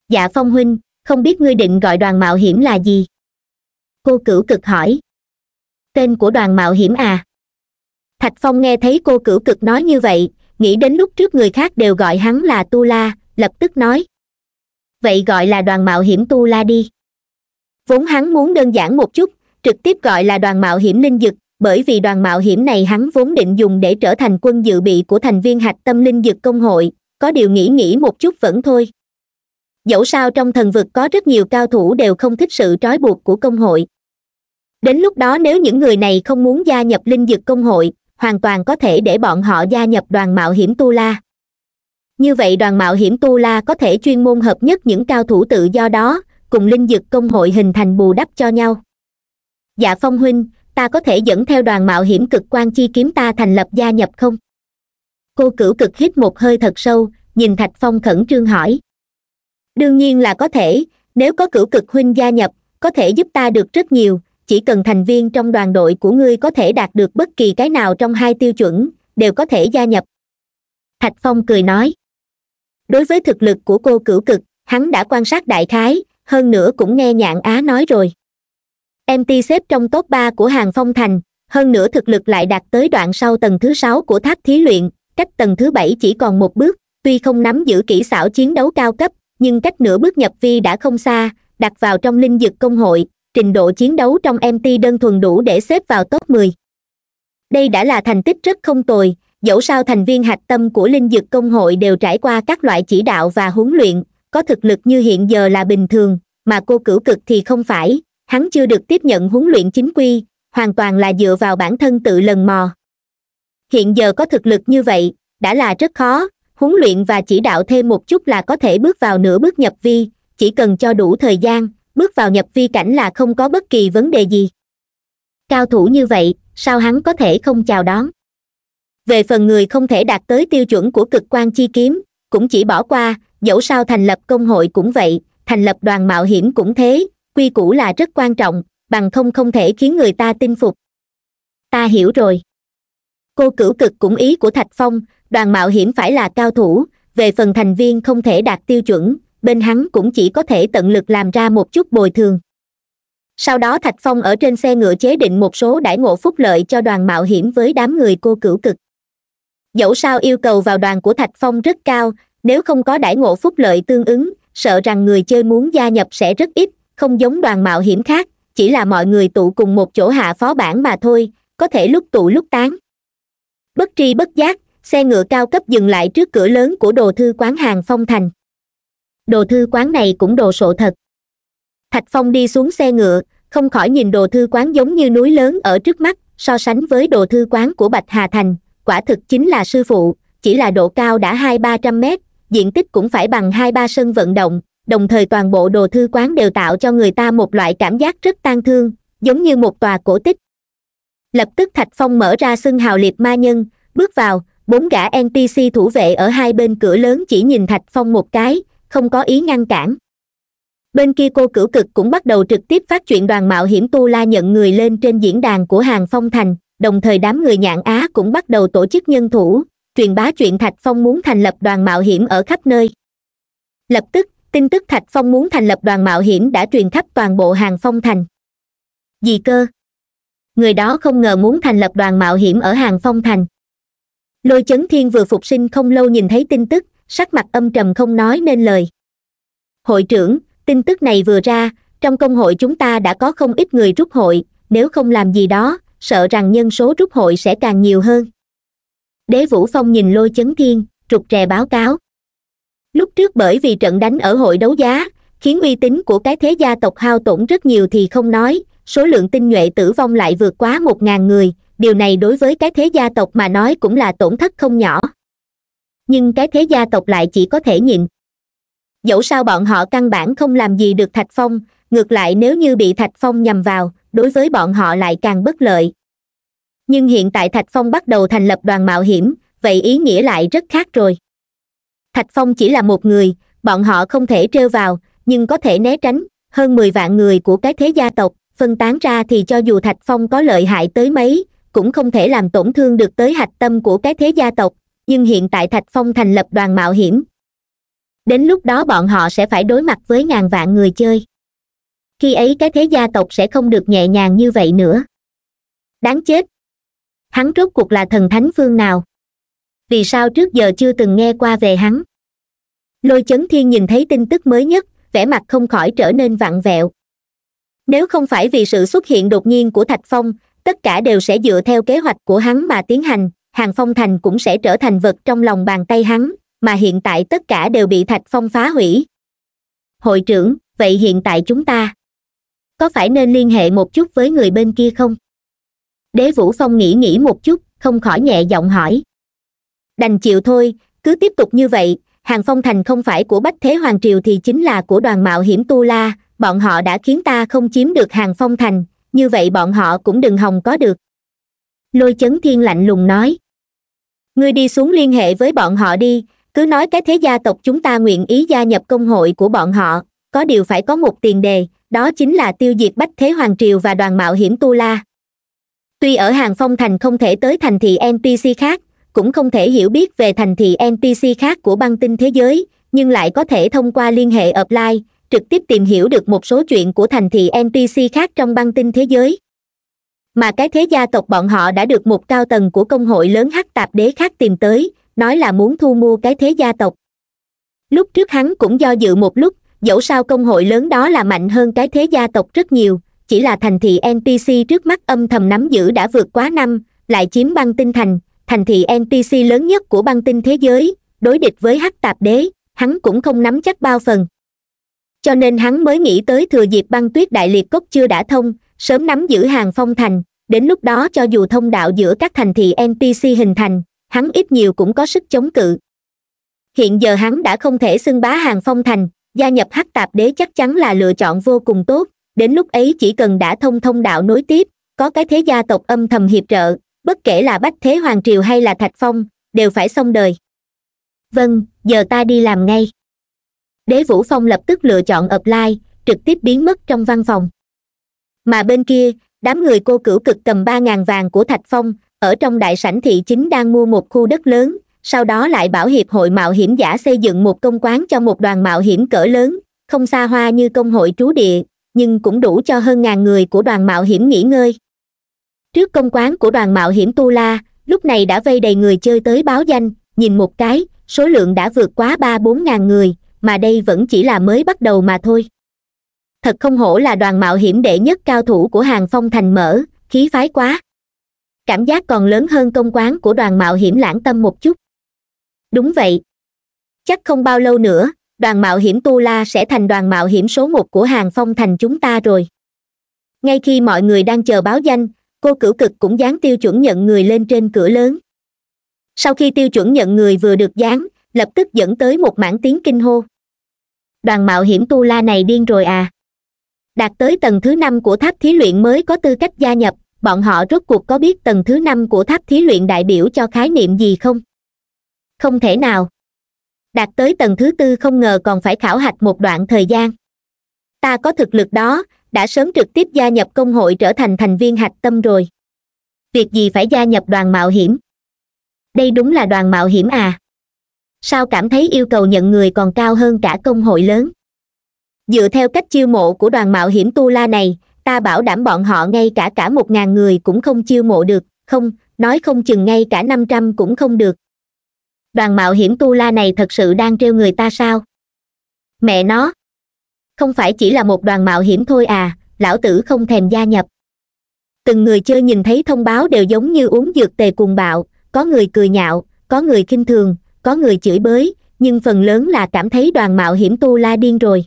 dạ phong huynh không biết ngươi định gọi đoàn mạo hiểm là gì cô cửu cực hỏi tên của đoàn mạo hiểm à thạch phong nghe thấy cô cửu cực nói như vậy nghĩ đến lúc trước người khác đều gọi hắn là tu la lập tức nói vậy gọi là đoàn mạo hiểm tu la đi vốn hắn muốn đơn giản một chút trực tiếp gọi là đoàn mạo hiểm linh dực bởi vì đoàn mạo hiểm này hắn vốn định dùng để trở thành quân dự bị của thành viên hạch tâm linh dược công hội có điều nghĩ nghĩ một chút vẫn thôi dẫu sao trong thần vực có rất nhiều cao thủ đều không thích sự trói buộc của công hội đến lúc đó nếu những người này không muốn gia nhập linh dược công hội hoàn toàn có thể để bọn họ gia nhập đoàn mạo hiểm tu la như vậy đoàn mạo hiểm tu la có thể chuyên môn hợp nhất những cao thủ tự do đó cùng linh dược công hội hình thành bù đắp cho nhau dạ phong huynh ta có thể dẫn theo đoàn mạo hiểm cực quan chi kiếm ta thành lập gia nhập không cô cửu cực hít một hơi thật sâu nhìn thạch phong khẩn trương hỏi đương nhiên là có thể nếu có cửu cực huynh gia nhập có thể giúp ta được rất nhiều chỉ cần thành viên trong đoàn đội của ngươi có thể đạt được bất kỳ cái nào trong hai tiêu chuẩn đều có thể gia nhập thạch phong cười nói đối với thực lực của cô cửu cực hắn đã quan sát đại khái hơn nữa cũng nghe nhạn á nói rồi mt xếp trong top ba của hàng phong thành hơn nữa thực lực lại đạt tới đoạn sau tầng thứ sáu của tháp thí luyện cách tầng thứ bảy chỉ còn một bước tuy không nắm giữ kỹ xảo chiến đấu cao cấp nhưng cách nửa bước nhập vi đã không xa đặt vào trong linh dực công hội trình độ chiến đấu trong mt đơn thuần đủ để xếp vào top mười đây đã là thành tích rất không tồi dẫu sao thành viên hạch tâm của linh dực công hội đều trải qua các loại chỉ đạo và huấn luyện có thực lực như hiện giờ là bình thường mà cô cửu cực thì không phải hắn chưa được tiếp nhận huấn luyện chính quy hoàn toàn là dựa vào bản thân tự lần mò hiện giờ có thực lực như vậy đã là rất khó huấn luyện và chỉ đạo thêm một chút là có thể bước vào nửa bước nhập vi chỉ cần cho đủ thời gian bước vào nhập vi cảnh là không có bất kỳ vấn đề gì cao thủ như vậy sao hắn có thể không chào đón về phần người không thể đạt tới tiêu chuẩn của cực quan chi kiếm cũng chỉ bỏ qua dẫu sao thành lập công hội cũng vậy thành lập đoàn mạo hiểm cũng thế quy củ là rất quan trọng bằng không không thể khiến người ta tin phục ta hiểu rồi cô cửu cực cũng ý của thạch phong đoàn mạo hiểm phải là cao thủ về phần thành viên không thể đạt tiêu chuẩn bên hắn cũng chỉ có thể tận lực làm ra một chút bồi thường sau đó thạch phong ở trên xe ngựa chế định một số đãi ngộ phúc lợi cho đoàn mạo hiểm với đám người cô cửu cực dẫu sao yêu cầu vào đoàn của thạch phong rất cao nếu không có đãi ngộ phúc lợi tương ứng sợ rằng người chơi muốn gia nhập sẽ rất ít không giống đoàn mạo hiểm khác chỉ là mọi người tụ cùng một chỗ hạ phó bản mà thôi có thể lúc tụ lúc tán bất tri bất giác xe ngựa cao cấp dừng lại trước cửa lớn của đồ thư quán hàng phong thành đồ thư quán này cũng đồ sộ thật thạch phong đi xuống xe ngựa không khỏi nhìn đồ thư quán giống như núi lớn ở trước mắt so sánh với đồ thư quán của bạch hà thành quả thực chính là sư phụ chỉ là độ cao đã hai ba trăm mét diện tích cũng phải bằng hai ba sân vận động đồng thời toàn bộ đồ thư quán đều tạo cho người ta một loại cảm giác rất tang thương giống như một tòa cổ tích lập tức thạch phong mở ra xưng hào liệt ma nhân bước vào bốn gã npc thủ vệ ở hai bên cửa lớn chỉ nhìn thạch phong một cái không có ý ngăn cản bên kia cô cửu cực cũng bắt đầu trực tiếp phát chuyện đoàn mạo hiểm tu la nhận người lên trên diễn đàn của hàng phong thành đồng thời đám người nhạn á cũng bắt đầu tổ chức nhân thủ truyền bá chuyện thạch phong muốn thành lập đoàn mạo hiểm ở khắp nơi lập tức tin tức thạch phong muốn thành lập đoàn mạo hiểm đã truyền khắp toàn bộ hàng phong thành gì cơ người đó không ngờ muốn thành lập đoàn mạo hiểm ở hàng phong thành lôi chấn thiên vừa phục sinh không lâu nhìn thấy tin tức sắc mặt âm trầm không nói nên lời hội trưởng tin tức này vừa ra trong công hội chúng ta đã có không ít người rút hội nếu không làm gì đó sợ rằng nhân số rút hội sẽ càng nhiều hơn đế vũ phong nhìn lôi chấn thiên trục trè báo cáo lúc trước bởi vì trận đánh ở hội đấu giá khiến uy tín của cái thế gia tộc hao tổn rất nhiều thì không nói số lượng tinh nhuệ tử vong lại vượt quá một ngàn người điều này đối với cái thế gia tộc mà nói cũng là tổn thất không nhỏ nhưng cái thế gia tộc lại chỉ có thể nhịn dẫu sao bọn họ căn bản không làm gì được thạch phong ngược lại nếu như bị thạch phong nhầm vào đối với bọn họ lại càng bất lợi nhưng hiện tại thạch phong bắt đầu thành lập đoàn mạo hiểm vậy ý nghĩa lại rất khác rồi thạch phong chỉ là một người bọn họ không thể trêu vào nhưng có thể né tránh hơn mười vạn người của cái thế gia tộc phân tán ra thì cho dù thạch phong có lợi hại tới mấy cũng không thể làm tổn thương được tới hạch tâm của cái thế gia tộc nhưng hiện tại thạch phong thành lập đoàn mạo hiểm đến lúc đó bọn họ sẽ phải đối mặt với ngàn vạn người chơi khi ấy cái thế gia tộc sẽ không được nhẹ nhàng như vậy nữa đáng chết hắn rốt cuộc là thần thánh phương nào vì sao trước giờ chưa từng nghe qua về hắn lôi chấn thiên nhìn thấy tin tức mới nhất vẻ mặt không khỏi trở nên vặn vẹo nếu không phải vì sự xuất hiện đột nhiên của thạch phong tất cả đều sẽ dựa theo kế hoạch của hắn mà tiến hành hàng phong thành cũng sẽ trở thành vật trong lòng bàn tay hắn mà hiện tại tất cả đều bị thạch phong phá hủy hội trưởng vậy hiện tại chúng ta có phải nên liên hệ một chút với người bên kia không đế vũ phong nghĩ nghĩ một chút không khỏi nhẹ giọng hỏi đành chịu thôi cứ tiếp tục như vậy hàng phong thành không phải của bách thế hoàng triều thì chính là của đoàn mạo hiểm tu la bọn họ đã khiến ta không chiếm được hàng phong thành như vậy bọn họ cũng đừng hòng có được lôi chấn thiên lạnh lùng nói ngươi đi xuống liên hệ với bọn họ đi cứ nói cái thế gia tộc chúng ta nguyện ý gia nhập công hội của bọn họ có điều phải có một tiền đề đó chính là tiêu diệt bách thế hoàng triều và đoàn mạo hiểm tu la tuy ở hàng phong thành không thể tới thành thị npc khác cũng không thể hiểu biết về thành thị ntc khác của băng tinh thế giới nhưng lại có thể thông qua liên hệ offline trực tiếp tìm hiểu được một số chuyện của thành thị ntc khác trong băng tinh thế giới mà cái thế gia tộc bọn họ đã được một cao tầng của công hội lớn hắc tạp đế khác tìm tới nói là muốn thu mua cái thế gia tộc lúc trước hắn cũng do dự một lúc dẫu sao công hội lớn đó là mạnh hơn cái thế gia tộc rất nhiều chỉ là thành thị npc trước mắt âm thầm nắm giữ đã vượt quá năm lại chiếm băng tinh thành thành thị ntc lớn nhất của băng tinh thế giới đối địch với hắc tạp đế hắn cũng không nắm chắc bao phần cho nên hắn mới nghĩ tới thừa dịp băng tuyết đại liệt cốc chưa đã thông sớm nắm giữ hàng phong thành đến lúc đó cho dù thông đạo giữa các thành thị ntc hình thành hắn ít nhiều cũng có sức chống cự hiện giờ hắn đã không thể xưng bá hàng phong thành gia nhập hắc tạp đế chắc chắn là lựa chọn vô cùng tốt đến lúc ấy chỉ cần đã thông thông đạo nối tiếp có cái thế gia tộc âm thầm hiệp trợ bất kể là bách thế hoàng triều hay là thạch phong đều phải xong đời vâng giờ ta đi làm ngay đế vũ phong lập tức lựa chọn ập lai trực tiếp biến mất trong văn phòng mà bên kia đám người cô cửu cực cầm ba ngàn vàng của thạch phong ở trong đại sảnh thị chính đang mua một khu đất lớn sau đó lại bảo hiệp hội mạo hiểm giả xây dựng một công quán cho một đoàn mạo hiểm cỡ lớn không xa hoa như công hội trú địa nhưng cũng đủ cho hơn ngàn người của đoàn mạo hiểm nghỉ ngơi trước công quán của đoàn mạo hiểm tu la lúc này đã vây đầy người chơi tới báo danh nhìn một cái số lượng đã vượt quá ba bốn ngàn người mà đây vẫn chỉ là mới bắt đầu mà thôi thật không hổ là đoàn mạo hiểm đệ nhất cao thủ của hàng phong thành mở khí phái quá cảm giác còn lớn hơn công quán của đoàn mạo hiểm lãng tâm một chút đúng vậy chắc không bao lâu nữa đoàn mạo hiểm tu la sẽ thành đoàn mạo hiểm số một của hàng phong thành chúng ta rồi ngay khi mọi người đang chờ báo danh cô cửu cực cũng dán tiêu chuẩn nhận người lên trên cửa lớn sau khi tiêu chuẩn nhận người vừa được dán lập tức dẫn tới một mảng tiếng kinh hô đoàn mạo hiểm tu la này điên rồi à đạt tới tầng thứ năm của tháp thí luyện mới có tư cách gia nhập bọn họ rốt cuộc có biết tầng thứ năm của tháp thí luyện đại biểu cho khái niệm gì không không thể nào đạt tới tầng thứ tư không ngờ còn phải khảo hạch một đoạn thời gian ta có thực lực đó đã sớm trực tiếp gia nhập công hội trở thành thành viên hạch tâm rồi việc gì phải gia nhập đoàn mạo hiểm đây đúng là đoàn mạo hiểm à sao cảm thấy yêu cầu nhận người còn cao hơn cả công hội lớn dựa theo cách chiêu mộ của đoàn mạo hiểm tu la này ta bảo đảm bọn họ ngay cả cả một ngàn người cũng không chiêu mộ được không nói không chừng ngay cả năm trăm cũng không được đoàn mạo hiểm tu la này thật sự đang trêu người ta sao mẹ nó không phải chỉ là một đoàn mạo hiểm thôi à lão tử không thèm gia nhập từng người chơi nhìn thấy thông báo đều giống như uống dược tề cuồng bạo có người cười nhạo có người kinh thường có người chửi bới nhưng phần lớn là cảm thấy đoàn mạo hiểm tu la điên rồi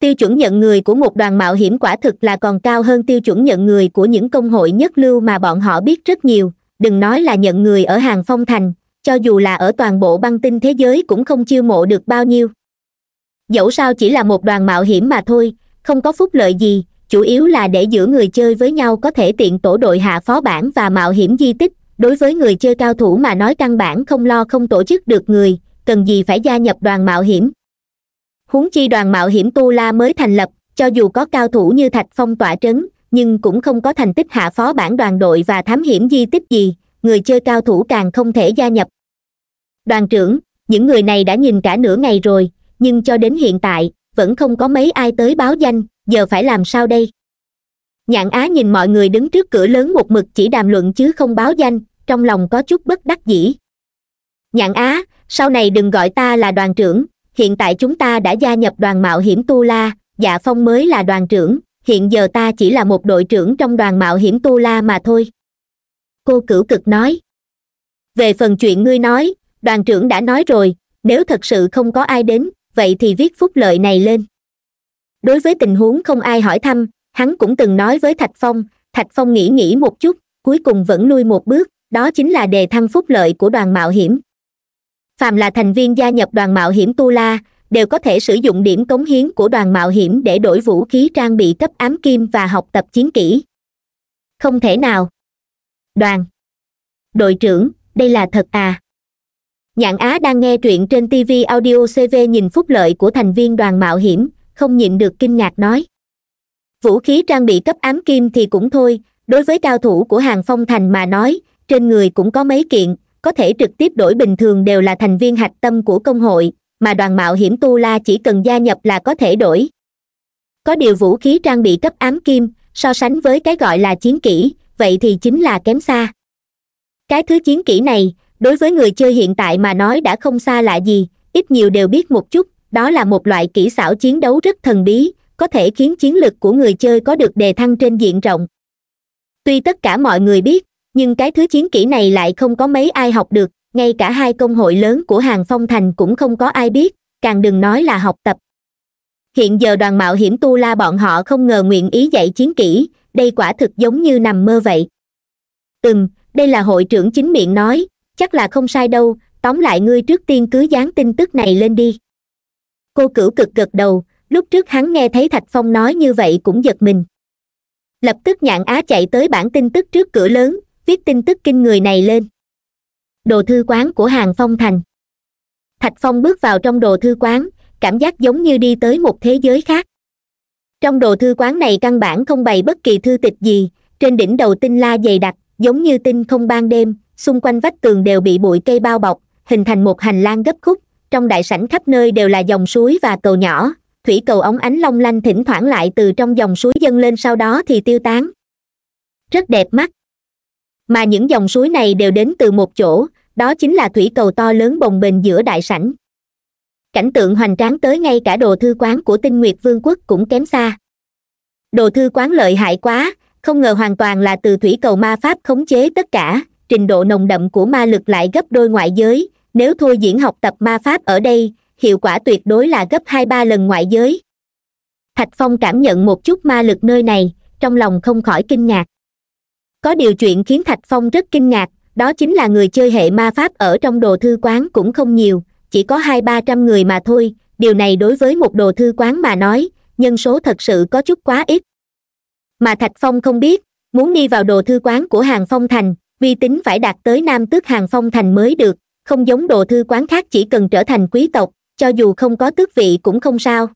tiêu chuẩn nhận người của một đoàn mạo hiểm quả thực là còn cao hơn tiêu chuẩn nhận người của những công hội nhất lưu mà bọn họ biết rất nhiều đừng nói là nhận người ở hàng phong thành cho dù là ở toàn bộ băng tinh thế giới cũng không chiêu mộ được bao nhiêu dẫu sao chỉ là một đoàn mạo hiểm mà thôi không có phúc lợi gì chủ yếu là để giữa người chơi với nhau có thể tiện tổ đội hạ phó bản và mạo hiểm di tích đối với người chơi cao thủ mà nói căn bản không lo không tổ chức được người cần gì phải gia nhập đoàn mạo hiểm huống chi đoàn mạo hiểm tu la mới thành lập cho dù có cao thủ như thạch phong tỏa trấn nhưng cũng không có thành tích hạ phó bản đoàn đội và thám hiểm di tích gì người chơi cao thủ càng không thể gia nhập đoàn trưởng những người này đã nhìn cả nửa ngày rồi nhưng cho đến hiện tại vẫn không có mấy ai tới báo danh giờ phải làm sao đây nhạn á nhìn mọi người đứng trước cửa lớn một mực chỉ đàm luận chứ không báo danh trong lòng có chút bất đắc dĩ nhạn á sau này đừng gọi ta là đoàn trưởng hiện tại chúng ta đã gia nhập đoàn mạo hiểm tu la dạ phong mới là đoàn trưởng hiện giờ ta chỉ là một đội trưởng trong đoàn mạo hiểm tu la mà thôi cô cửu cực nói về phần chuyện ngươi nói đoàn trưởng đã nói rồi nếu thật sự không có ai đến vậy thì viết phúc lợi này lên đối với tình huống không ai hỏi thăm hắn cũng từng nói với thạch phong thạch phong nghĩ nghĩ một chút cuối cùng vẫn lui một bước đó chính là đề thăng phúc lợi của đoàn mạo hiểm phàm là thành viên gia nhập đoàn mạo hiểm tu la đều có thể sử dụng điểm cống hiến của đoàn mạo hiểm để đổi vũ khí trang bị cấp ám kim và học tập chiến kỹ không thể nào đoàn đội trưởng đây là thật à nhạn á đang nghe truyện trên tv audio cv nhìn phúc lợi của thành viên đoàn mạo hiểm không nhịn được kinh ngạc nói vũ khí trang bị cấp ám kim thì cũng thôi đối với cao thủ của hàng phong thành mà nói trên người cũng có mấy kiện có thể trực tiếp đổi bình thường đều là thành viên hạch tâm của công hội mà đoàn mạo hiểm tu la chỉ cần gia nhập là có thể đổi có điều vũ khí trang bị cấp ám kim so sánh với cái gọi là chiến kỹ vậy thì chính là kém xa cái thứ chiến kỹ này đối với người chơi hiện tại mà nói đã không xa lạ gì ít nhiều đều biết một chút đó là một loại kỹ xảo chiến đấu rất thần bí có thể khiến chiến lực của người chơi có được đề thăng trên diện rộng tuy tất cả mọi người biết nhưng cái thứ chiến kỹ này lại không có mấy ai học được ngay cả hai công hội lớn của hàng phong thành cũng không có ai biết càng đừng nói là học tập hiện giờ đoàn mạo hiểm tu la bọn họ không ngờ nguyện ý dạy chiến kỹ đây quả thực giống như nằm mơ vậy từng đây là hội trưởng chính miệng nói chắc là không sai đâu tóm lại ngươi trước tiên cứ dán tin tức này lên đi cô cửu cực gật đầu lúc trước hắn nghe thấy thạch phong nói như vậy cũng giật mình lập tức nhạn á chạy tới bản tin tức trước cửa lớn viết tin tức kinh người này lên đồ thư quán của hàng phong thành thạch phong bước vào trong đồ thư quán cảm giác giống như đi tới một thế giới khác trong đồ thư quán này căn bản không bày bất kỳ thư tịch gì trên đỉnh đầu tinh la dày đặc giống như tinh không ban đêm xung quanh vách tường đều bị bụi cây bao bọc hình thành một hành lang gấp khúc trong đại sảnh khắp nơi đều là dòng suối và cầu nhỏ thủy cầu ống ánh long lanh thỉnh thoảng lại từ trong dòng suối dâng lên sau đó thì tiêu tán rất đẹp mắt mà những dòng suối này đều đến từ một chỗ đó chính là thủy cầu to lớn bồng bềnh giữa đại sảnh cảnh tượng hoành tráng tới ngay cả đồ thư quán của tinh nguyệt vương quốc cũng kém xa đồ thư quán lợi hại quá không ngờ hoàn toàn là từ thủy cầu ma pháp khống chế tất cả trình độ nồng đậm của ma lực lại gấp đôi ngoại giới nếu thôi diễn học tập ma pháp ở đây hiệu quả tuyệt đối là gấp hai ba lần ngoại giới thạch phong cảm nhận một chút ma lực nơi này trong lòng không khỏi kinh ngạc có điều chuyện khiến thạch phong rất kinh ngạc đó chính là người chơi hệ ma pháp ở trong đồ thư quán cũng không nhiều chỉ có hai ba trăm người mà thôi điều này đối với một đồ thư quán mà nói nhân số thật sự có chút quá ít mà thạch phong không biết muốn đi vào đồ thư quán của hàng phong thành vi tính phải đạt tới nam tước hàng phong thành mới được không giống đồ thư quán khác chỉ cần trở thành quý tộc cho dù không có tước vị cũng không sao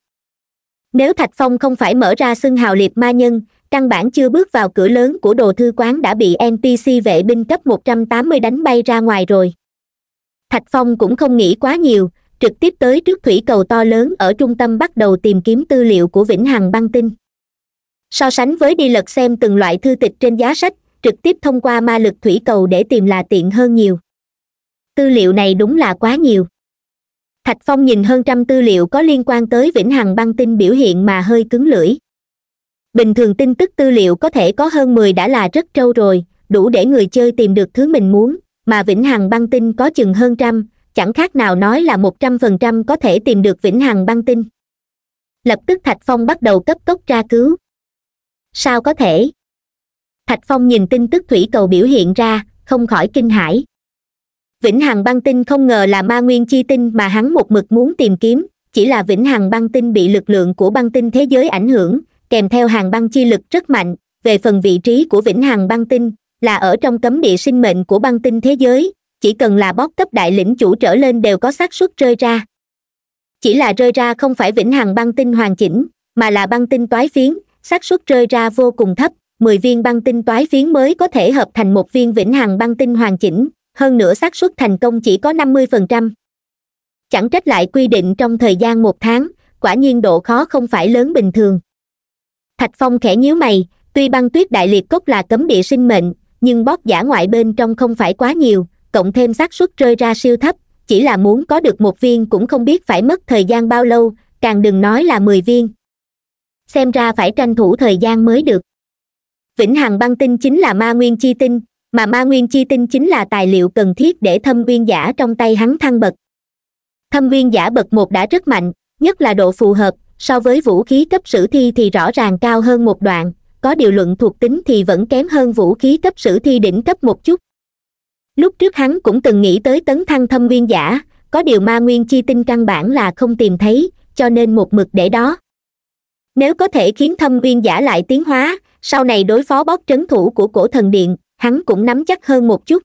nếu thạch phong không phải mở ra xưng hào liệt ma nhân căn bản chưa bước vào cửa lớn của đồ thư quán đã bị npc vệ binh cấp 180 đánh bay ra ngoài rồi thạch phong cũng không nghĩ quá nhiều trực tiếp tới trước thủy cầu to lớn ở trung tâm bắt đầu tìm kiếm tư liệu của vĩnh hằng băng tinh so sánh với đi lật xem từng loại thư tịch trên giá sách trực tiếp thông qua ma lực thủy cầu để tìm là tiện hơn nhiều tư liệu này đúng là quá nhiều thạch phong nhìn hơn trăm tư liệu có liên quan tới vĩnh hằng băng tinh biểu hiện mà hơi cứng lưỡi bình thường tin tức tư liệu có thể có hơn mười đã là rất trâu rồi đủ để người chơi tìm được thứ mình muốn mà vĩnh hằng băng tinh có chừng hơn trăm chẳng khác nào nói là một trăm phần trăm có thể tìm được vĩnh hằng băng tinh lập tức thạch phong bắt đầu cấp tốc tra cứu sao có thể thạch phong nhìn tin tức thủy cầu biểu hiện ra không khỏi kinh hãi vĩnh hằng băng tinh không ngờ là ma nguyên chi tinh mà hắn một mực muốn tìm kiếm chỉ là vĩnh hằng băng tinh bị lực lượng của băng tinh thế giới ảnh hưởng kèm theo hàng băng chi lực rất mạnh về phần vị trí của vĩnh hằng băng tinh là ở trong cấm địa sinh mệnh của băng tinh thế giới chỉ cần là bóc cấp đại lĩnh chủ trở lên đều có xác suất rơi ra chỉ là rơi ra không phải vĩnh hằng băng tinh hoàn chỉnh mà là băng tinh toái phiến xác suất rơi ra vô cùng thấp mười viên băng tinh toái phiến mới có thể hợp thành một viên vĩnh hằng băng tinh hoàn chỉnh hơn nữa xác suất thành công chỉ có năm mươi phần trăm chẳng trách lại quy định trong thời gian một tháng quả nhiên độ khó không phải lớn bình thường thạch phong khẽ nhíu mày tuy băng tuyết đại liệt cốc là cấm địa sinh mệnh nhưng bóp giả ngoại bên trong không phải quá nhiều cộng thêm xác suất rơi ra siêu thấp chỉ là muốn có được một viên cũng không biết phải mất thời gian bao lâu càng đừng nói là mười viên xem ra phải tranh thủ thời gian mới được vĩnh hằng băng tinh chính là ma nguyên chi tinh mà ma nguyên chi tinh chính là tài liệu cần thiết để thâm nguyên giả trong tay hắn thăng bậc thâm nguyên giả bậc một đã rất mạnh nhất là độ phù hợp so với vũ khí cấp sử thi thì rõ ràng cao hơn một đoạn có điều luận thuộc tính thì vẫn kém hơn vũ khí cấp sử thi đỉnh cấp một chút lúc trước hắn cũng từng nghĩ tới tấn thăng thâm nguyên giả có điều ma nguyên chi tinh căn bản là không tìm thấy cho nên một mực để đó nếu có thể khiến thâm nguyên giả lại tiến hóa sau này đối phó bóc trấn thủ của cổ thần điện hắn cũng nắm chắc hơn một chút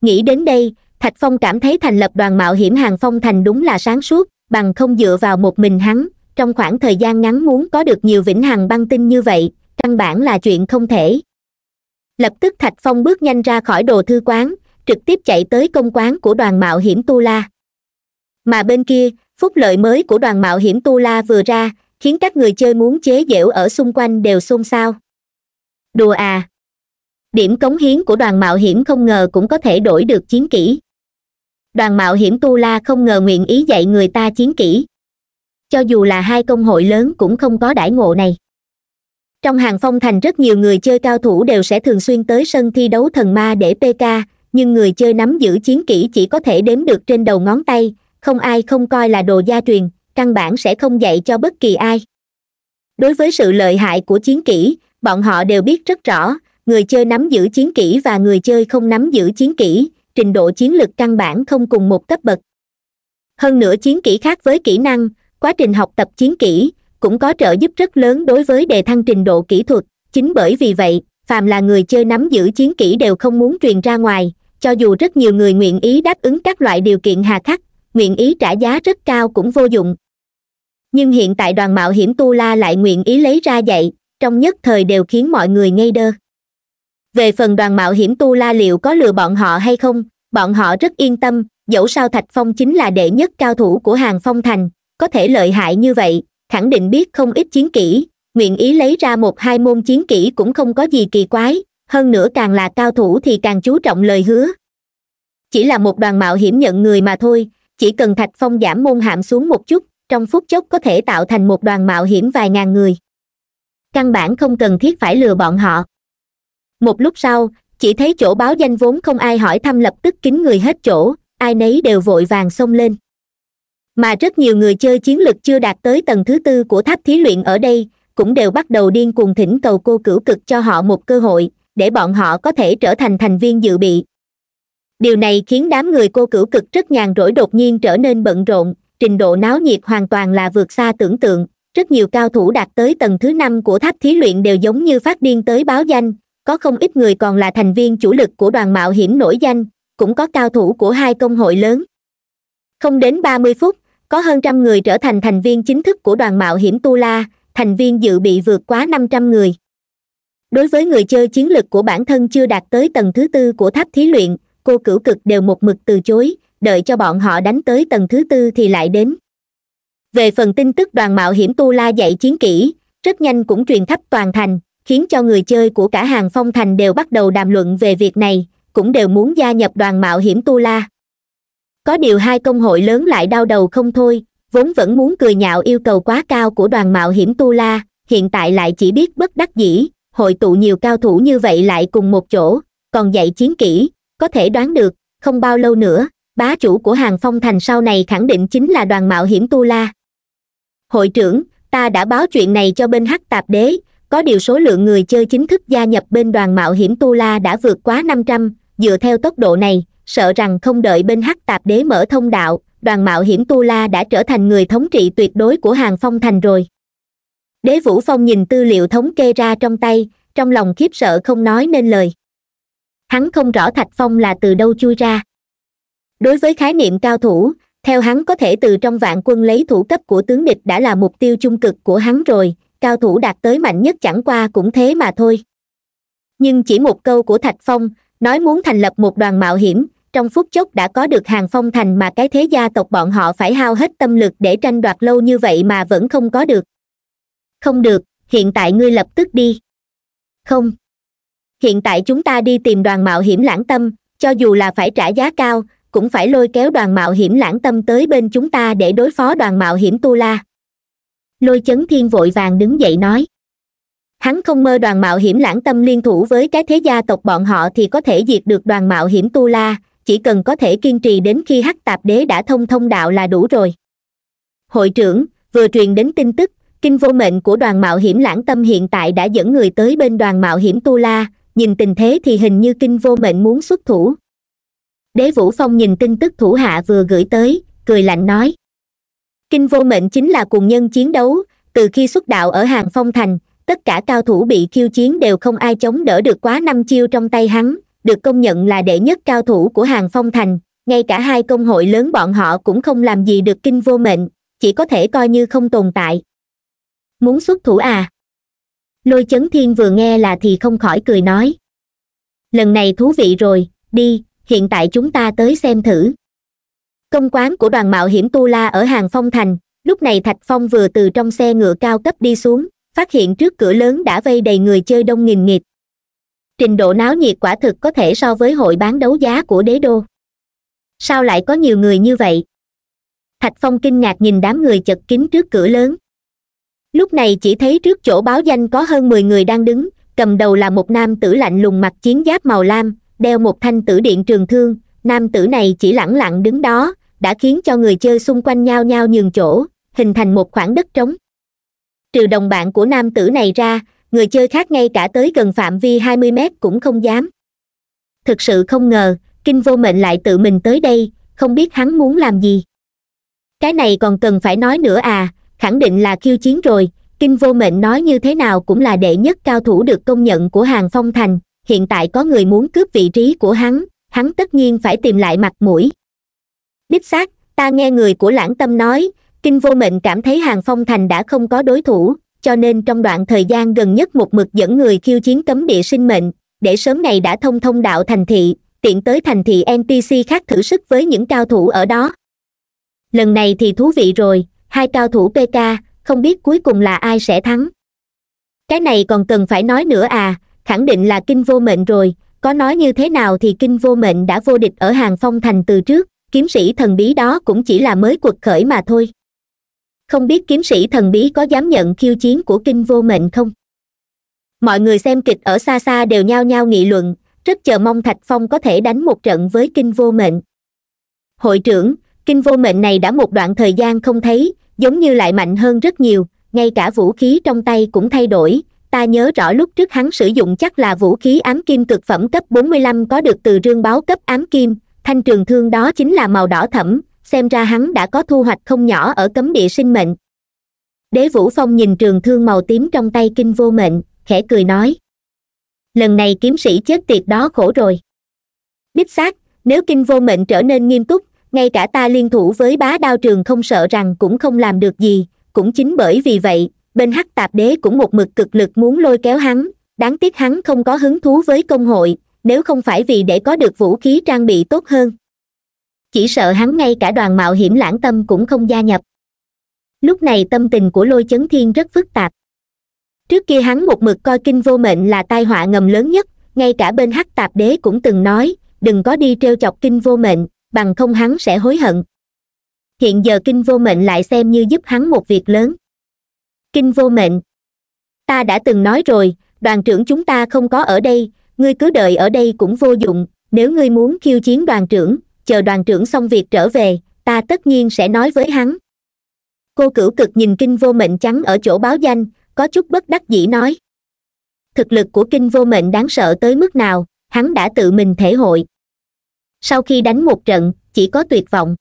nghĩ đến đây thạch phong cảm thấy thành lập đoàn mạo hiểm hàng phong thành đúng là sáng suốt bằng không dựa vào một mình hắn trong khoảng thời gian ngắn muốn có được nhiều vĩnh hằng băng tinh như vậy căn bản là chuyện không thể lập tức thạch phong bước nhanh ra khỏi đồ thư quán trực tiếp chạy tới công quán của đoàn mạo hiểm tu la mà bên kia phúc lợi mới của đoàn mạo hiểm tu la vừa ra khiến các người chơi muốn chế giễu ở xung quanh đều xôn xao đùa à điểm cống hiến của đoàn mạo hiểm không ngờ cũng có thể đổi được chiến kỹ đoàn mạo hiểm tu la không ngờ nguyện ý dạy người ta chiến kỹ cho dù là hai công hội lớn cũng không có đãi ngộ này trong hàng phong thành rất nhiều người chơi cao thủ đều sẽ thường xuyên tới sân thi đấu thần ma để pk nhưng người chơi nắm giữ chiến kỹ chỉ có thể đếm được trên đầu ngón tay không ai không coi là đồ gia truyền căn bản sẽ không dạy cho bất kỳ ai đối với sự lợi hại của chiến kỹ bọn họ đều biết rất rõ người chơi nắm giữ chiến kỹ và người chơi không nắm giữ chiến kỹ trình độ chiến lực căn bản không cùng một cấp bậc hơn nữa chiến kỹ khác với kỹ năng quá trình học tập chiến kỹ cũng có trợ giúp rất lớn đối với đề thăng trình độ kỹ thuật chính bởi vì vậy phàm là người chơi nắm giữ chiến kỹ đều không muốn truyền ra ngoài cho dù rất nhiều người nguyện ý đáp ứng các loại điều kiện hà khắc nguyện ý trả giá rất cao cũng vô dụng nhưng hiện tại đoàn mạo hiểm tu la lại nguyện ý lấy ra dạy trong nhất thời đều khiến mọi người ngây đơ về phần đoàn mạo hiểm tu la liệu có lừa bọn họ hay không bọn họ rất yên tâm dẫu sao thạch phong chính là đệ nhất cao thủ của hàng phong thành có thể lợi hại như vậy khẳng định biết không ít chiến kỹ nguyện ý lấy ra một hai môn chiến kỹ cũng không có gì kỳ quái hơn nữa càng là cao thủ thì càng chú trọng lời hứa chỉ là một đoàn mạo hiểm nhận người mà thôi chỉ cần thạch phong giảm môn hạm xuống một chút trong phút chốc có thể tạo thành một đoàn mạo hiểm vài ngàn người căn bản không cần thiết phải lừa bọn họ một lúc sau chỉ thấy chỗ báo danh vốn không ai hỏi thăm lập tức kín người hết chỗ ai nấy đều vội vàng xông lên mà rất nhiều người chơi chiến lực chưa đạt tới tầng thứ tư của tháp thí luyện ở đây cũng đều bắt đầu điên cuồng thỉnh cầu cô cửu cực cho họ một cơ hội để bọn họ có thể trở thành thành viên dự bị điều này khiến đám người cô cửu cực rất nhàn rỗi đột nhiên trở nên bận rộn trình độ náo nhiệt hoàn toàn là vượt xa tưởng tượng rất nhiều cao thủ đạt tới tầng thứ năm của tháp thí luyện đều giống như phát điên tới báo danh có không ít người còn là thành viên chủ lực của đoàn mạo hiểm nổi danh cũng có cao thủ của hai công hội lớn không đến ba mươi phút có hơn trăm người trở thành thành viên chính thức của đoàn mạo hiểm tu la thành viên dự bị vượt quá năm trăm người đối với người chơi chiến lực của bản thân chưa đạt tới tầng thứ tư của tháp thí luyện cô cửu cực đều một mực từ chối đợi cho bọn họ đánh tới tầng thứ tư thì lại đến về phần tin tức đoàn mạo hiểm tu la dạy chiến kỹ rất nhanh cũng truyền khắp toàn thành khiến cho người chơi của cả hàng phong thành đều bắt đầu đàm luận về việc này cũng đều muốn gia nhập đoàn mạo hiểm tu la có điều hai công hội lớn lại đau đầu không thôi vốn vẫn muốn cười nhạo yêu cầu quá cao của đoàn mạo hiểm tu la hiện tại lại chỉ biết bất đắc dĩ hội tụ nhiều cao thủ như vậy lại cùng một chỗ còn dạy chiến kỹ có thể đoán được không bao lâu nữa bá chủ của hàng phong thành sau này khẳng định chính là đoàn mạo hiểm tu la hội trưởng ta đã báo chuyện này cho bên hắc tạp đế có điều số lượng người chơi chính thức gia nhập bên đoàn mạo hiểm tu la đã vượt quá năm trăm dựa theo tốc độ này sợ rằng không đợi bên hắc tạp đế mở thông đạo đoàn mạo hiểm tu la đã trở thành người thống trị tuyệt đối của hàng phong thành rồi đế vũ phong nhìn tư liệu thống kê ra trong tay trong lòng khiếp sợ không nói nên lời hắn không rõ thạch phong là từ đâu chui ra đối với khái niệm cao thủ theo hắn có thể từ trong vạn quân lấy thủ cấp của tướng địch đã là mục tiêu chung cực của hắn rồi cao thủ đạt tới mạnh nhất chẳng qua cũng thế mà thôi nhưng chỉ một câu của thạch phong nói muốn thành lập một đoàn mạo hiểm trong phút chốc đã có được hàng phong thành mà cái thế gia tộc bọn họ phải hao hết tâm lực để tranh đoạt lâu như vậy mà vẫn không có được không được hiện tại ngươi lập tức đi không hiện tại chúng ta đi tìm đoàn mạo hiểm lãng tâm cho dù là phải trả giá cao cũng phải lôi kéo đoàn mạo hiểm lãng tâm tới bên chúng ta để đối phó đoàn mạo hiểm tu la lôi chấn thiên vội vàng đứng dậy nói hắn không mơ đoàn mạo hiểm lãng tâm liên thủ với cái thế gia tộc bọn họ thì có thể diệt được đoàn mạo hiểm tu la chỉ cần có thể kiên trì đến khi hắc tạp đế đã thông thông đạo là đủ rồi hội trưởng vừa truyền đến tin tức kinh vô mệnh của đoàn mạo hiểm lãng tâm hiện tại đã dẫn người tới bên đoàn mạo hiểm tu la nhìn tình thế thì hình như kinh vô mệnh muốn xuất thủ đế vũ phong nhìn tin tức thủ hạ vừa gửi tới cười lạnh nói kinh vô mệnh chính là cùng nhân chiến đấu từ khi xuất đạo ở hàng phong thành tất cả cao thủ bị khiêu chiến đều không ai chống đỡ được quá năm chiêu trong tay hắn được công nhận là đệ nhất cao thủ của hàng phong thành ngay cả hai công hội lớn bọn họ cũng không làm gì được kinh vô mệnh chỉ có thể coi như không tồn tại muốn xuất thủ à lôi chấn thiên vừa nghe là thì không khỏi cười nói lần này thú vị rồi đi hiện tại chúng ta tới xem thử công quán của đoàn mạo hiểm tu la ở hàng phong thành lúc này thạch phong vừa từ trong xe ngựa cao cấp đi xuống phát hiện trước cửa lớn đã vây đầy người chơi đông nghìn nghịt trình độ náo nhiệt quả thực có thể so với hội bán đấu giá của đế đô sao lại có nhiều người như vậy thạch phong kinh ngạc nhìn đám người chật kín trước cửa lớn lúc này chỉ thấy trước chỗ báo danh có hơn mười người đang đứng cầm đầu là một nam tử lạnh lùng mặc chiến giáp màu lam đeo một thanh tử điện trường thương nam tử này chỉ lẳng lặng đứng đó đã khiến cho người chơi xung quanh nhao nhao nhường chỗ hình thành một khoảng đất trống trừ đồng bạn của nam tử này ra người chơi khác ngay cả tới gần phạm vi hai mươi mét cũng không dám thực sự không ngờ kinh vô mệnh lại tự mình tới đây không biết hắn muốn làm gì cái này còn cần phải nói nữa à khẳng định là khiêu chiến rồi kinh vô mệnh nói như thế nào cũng là đệ nhất cao thủ được công nhận của hàng phong thành hiện tại có người muốn cướp vị trí của hắn hắn tất nhiên phải tìm lại mặt mũi đích xác ta nghe người của lãng tâm nói kinh vô mệnh cảm thấy hàng phong thành đã không có đối thủ cho nên trong đoạn thời gian gần nhất một mực dẫn người khiêu chiến cấm địa sinh mệnh để sớm này đã thông thông đạo thành thị tiện tới thành thị npc khác thử sức với những cao thủ ở đó lần này thì thú vị rồi hai cao thủ pk không biết cuối cùng là ai sẽ thắng cái này còn cần phải nói nữa à khẳng định là kinh vô mệnh rồi có nói như thế nào thì kinh vô mệnh đã vô địch ở hàng phong thành từ trước kiếm sĩ thần bí đó cũng chỉ là mới cuộc khởi mà thôi không biết kiếm sĩ thần bí có dám nhận khiêu chiến của kinh vô mệnh không mọi người xem kịch ở xa xa đều nhao nhao nghị luận rất chờ mong thạch phong có thể đánh một trận với kinh vô mệnh hội trưởng kinh vô mệnh này đã một đoạn thời gian không thấy giống như lại mạnh hơn rất nhiều ngay cả vũ khí trong tay cũng thay đổi ta nhớ rõ lúc trước hắn sử dụng chắc là vũ khí ám kim cực phẩm cấp 45 có được từ rương báo cấp ám kim thanh trường thương đó chính là màu đỏ thẫm xem ra hắn đã có thu hoạch không nhỏ ở cấm địa sinh mệnh đế vũ phong nhìn trường thương màu tím trong tay kinh vô mệnh khẽ cười nói lần này kiếm sĩ chết tiệt đó khổ rồi đích xác nếu kinh vô mệnh trở nên nghiêm túc ngay cả ta liên thủ với bá đao trường không sợ rằng cũng không làm được gì cũng chính bởi vì vậy bên hắc tạp đế cũng một mực cực lực muốn lôi kéo hắn đáng tiếc hắn không có hứng thú với công hội nếu không phải vì để có được vũ khí trang bị tốt hơn chỉ sợ hắn ngay cả đoàn mạo hiểm lãng tâm cũng không gia nhập lúc này tâm tình của lôi chấn thiên rất phức tạp trước kia hắn một mực coi kinh vô mệnh là tai họa ngầm lớn nhất ngay cả bên hắc tạp đế cũng từng nói đừng có đi t r e o chọc kinh vô mệnh bằng không hắn sẽ hối hận hiện giờ kinh vô mệnh lại xem như giúp hắn một việc lớn kinh vô mệnh ta đã từng nói rồi đoàn trưởng chúng ta không có ở đây ngươi cứ đợi ở đây cũng vô dụng nếu ngươi muốn khiêu chiến đoàn trưởng chờ đoàn trưởng xong việc trở về ta tất nhiên sẽ nói với hắn cô cửu cực nhìn kinh vô mệnh trắng ở chỗ báo danh có chút bất đắc dĩ nói thực lực của kinh vô mệnh đáng sợ tới mức nào hắn đã tự mình thể hội sau khi đánh một trận chỉ có tuyệt vọng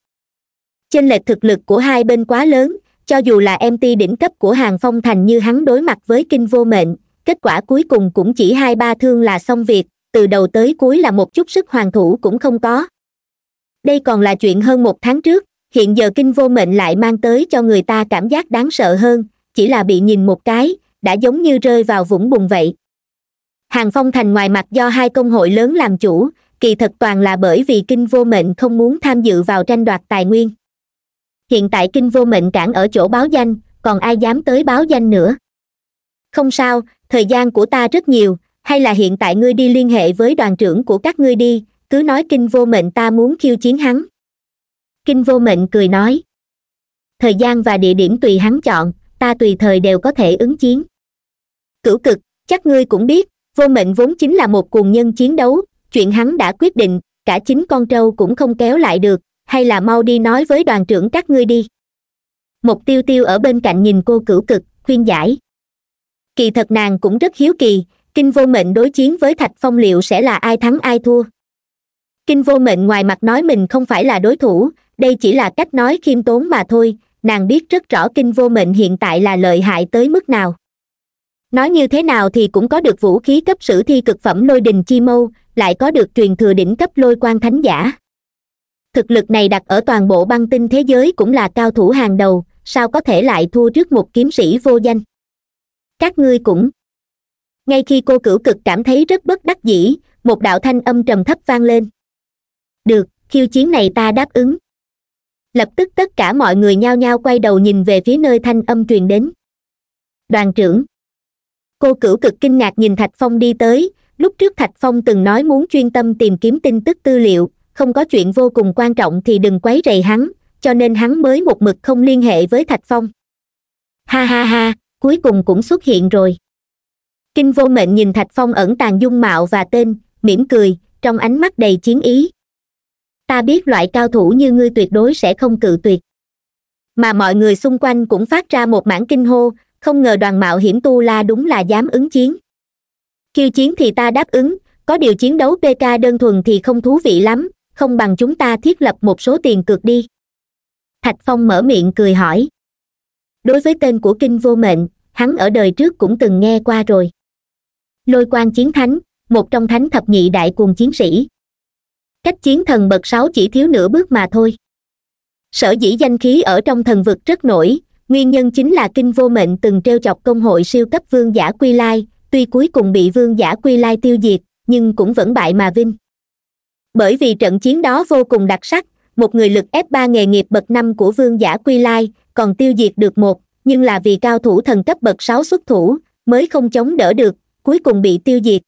chênh lệch thực lực của hai bên quá lớn cho dù là mt đỉnh cấp của hàng phong thành như hắn đối mặt với kinh vô mệnh kết quả cuối cùng cũng chỉ hai ba thương là xong việc từ đầu tới cuối là một chút sức hoàn thủ cũng không có đây còn là chuyện hơn một tháng trước hiện giờ kinh vô mệnh lại mang tới cho người ta cảm giác đáng sợ hơn chỉ là bị nhìn một cái đã giống như rơi vào vũng bùn vậy hàng phong thành ngoài mặt do hai công hội lớn làm chủ kỳ thật toàn là bởi vì kinh vô mệnh không muốn tham dự vào tranh đoạt tài nguyên hiện tại kinh vô mệnh cản ở chỗ báo danh còn ai dám tới báo danh nữa không sao thời gian của ta rất nhiều hay là hiện tại ngươi đi liên hệ với đoàn trưởng của các ngươi đi cứ nói kinh vô mệnh ta muốn khiêu chiến hắn kinh vô mệnh cười nói thời gian và địa điểm tùy hắn chọn ta tùy thời đều có thể ứng chiến cửu cực chắc ngươi cũng biết vô mệnh vốn chính là một cuồng nhân chiến đấu chuyện hắn đã quyết định cả chính con trâu cũng không kéo lại được hay là mau đi nói với đoàn trưởng các ngươi đi mục tiêu tiêu ở bên cạnh nhìn cô cửu cực khuyên giải kỳ thật nàng cũng rất hiếu kỳ kinh vô mệnh đối chiến với thạch phong liệu sẽ là ai thắng ai thua kinh vô mệnh ngoài mặt nói mình không phải là đối thủ đây chỉ là cách nói khiêm tốn mà thôi nàng biết rất rõ kinh vô mệnh hiện tại là lợi hại tới mức nào nói như thế nào thì cũng có được vũ khí cấp sử thi cực phẩm lôi đình chi mâu lại có được truyền thừa đỉnh cấp lôi quan thánh giả thực lực này đặt ở toàn bộ băng tinh thế giới cũng là cao thủ hàng đầu sao có thể lại thua trước một kiếm sĩ vô danh các ngươi cũng ngay khi cô cửu cực cảm thấy rất bất đắc dĩ một đạo thanh âm trầm thấp vang lên được khiêu chiến này ta đáp ứng lập tức tất cả mọi người nhao nhao quay đầu nhìn về phía nơi thanh âm truyền đến đoàn trưởng cô cửu cực kinh ngạc nhìn thạch phong đi tới lúc trước thạch phong từng nói muốn chuyên tâm tìm kiếm tin tức tư liệu không có chuyện vô cùng quan trọng thì đừng quấy rầy hắn cho nên hắn mới một mực không liên hệ với thạch phong ha ha ha cuối cùng cũng xuất hiện rồi kinh vô mệnh nhìn thạch phong ẩn tàng dung mạo và tên mỉm cười trong ánh mắt đầy chiến ý ta biết loại cao thủ như ngươi tuyệt đối sẽ không cự tuyệt mà mọi người xung quanh cũng phát ra một mảng kinh hô không ngờ đoàn mạo hiểm tu la đúng là dám ứng chiến khiêu chiến thì ta đáp ứng có điều chiến đấu pk đơn thuần thì không thú vị lắm không bằng chúng ta thiết lập một số tiền cược đi thạch phong mở miệng cười hỏi đối với tên của kinh vô mệnh hắn ở đời trước cũng từng nghe qua rồi lôi quan chiến thánh một trong thánh thập nhị đại cùng chiến sĩ cách chiến thần bậc sáu chỉ thiếu nửa bước mà thôi sở dĩ danh khí ở trong thần vực rất nổi nguyên nhân chính là kinh vô mệnh từng treo chọc công hội siêu cấp vương giả quy lai tuy cuối cùng bị vương giả quy lai tiêu diệt nhưng cũng vẫn bại mà vinh bởi vì trận chiến đó vô cùng đặc sắc một người lực f ba nghề nghiệp bậc năm của vương giả quy lai còn tiêu diệt được một nhưng là vì cao thủ thần cấp bậc sáu xuất thủ mới không chống đỡ được cuối cùng bị tiêu diệt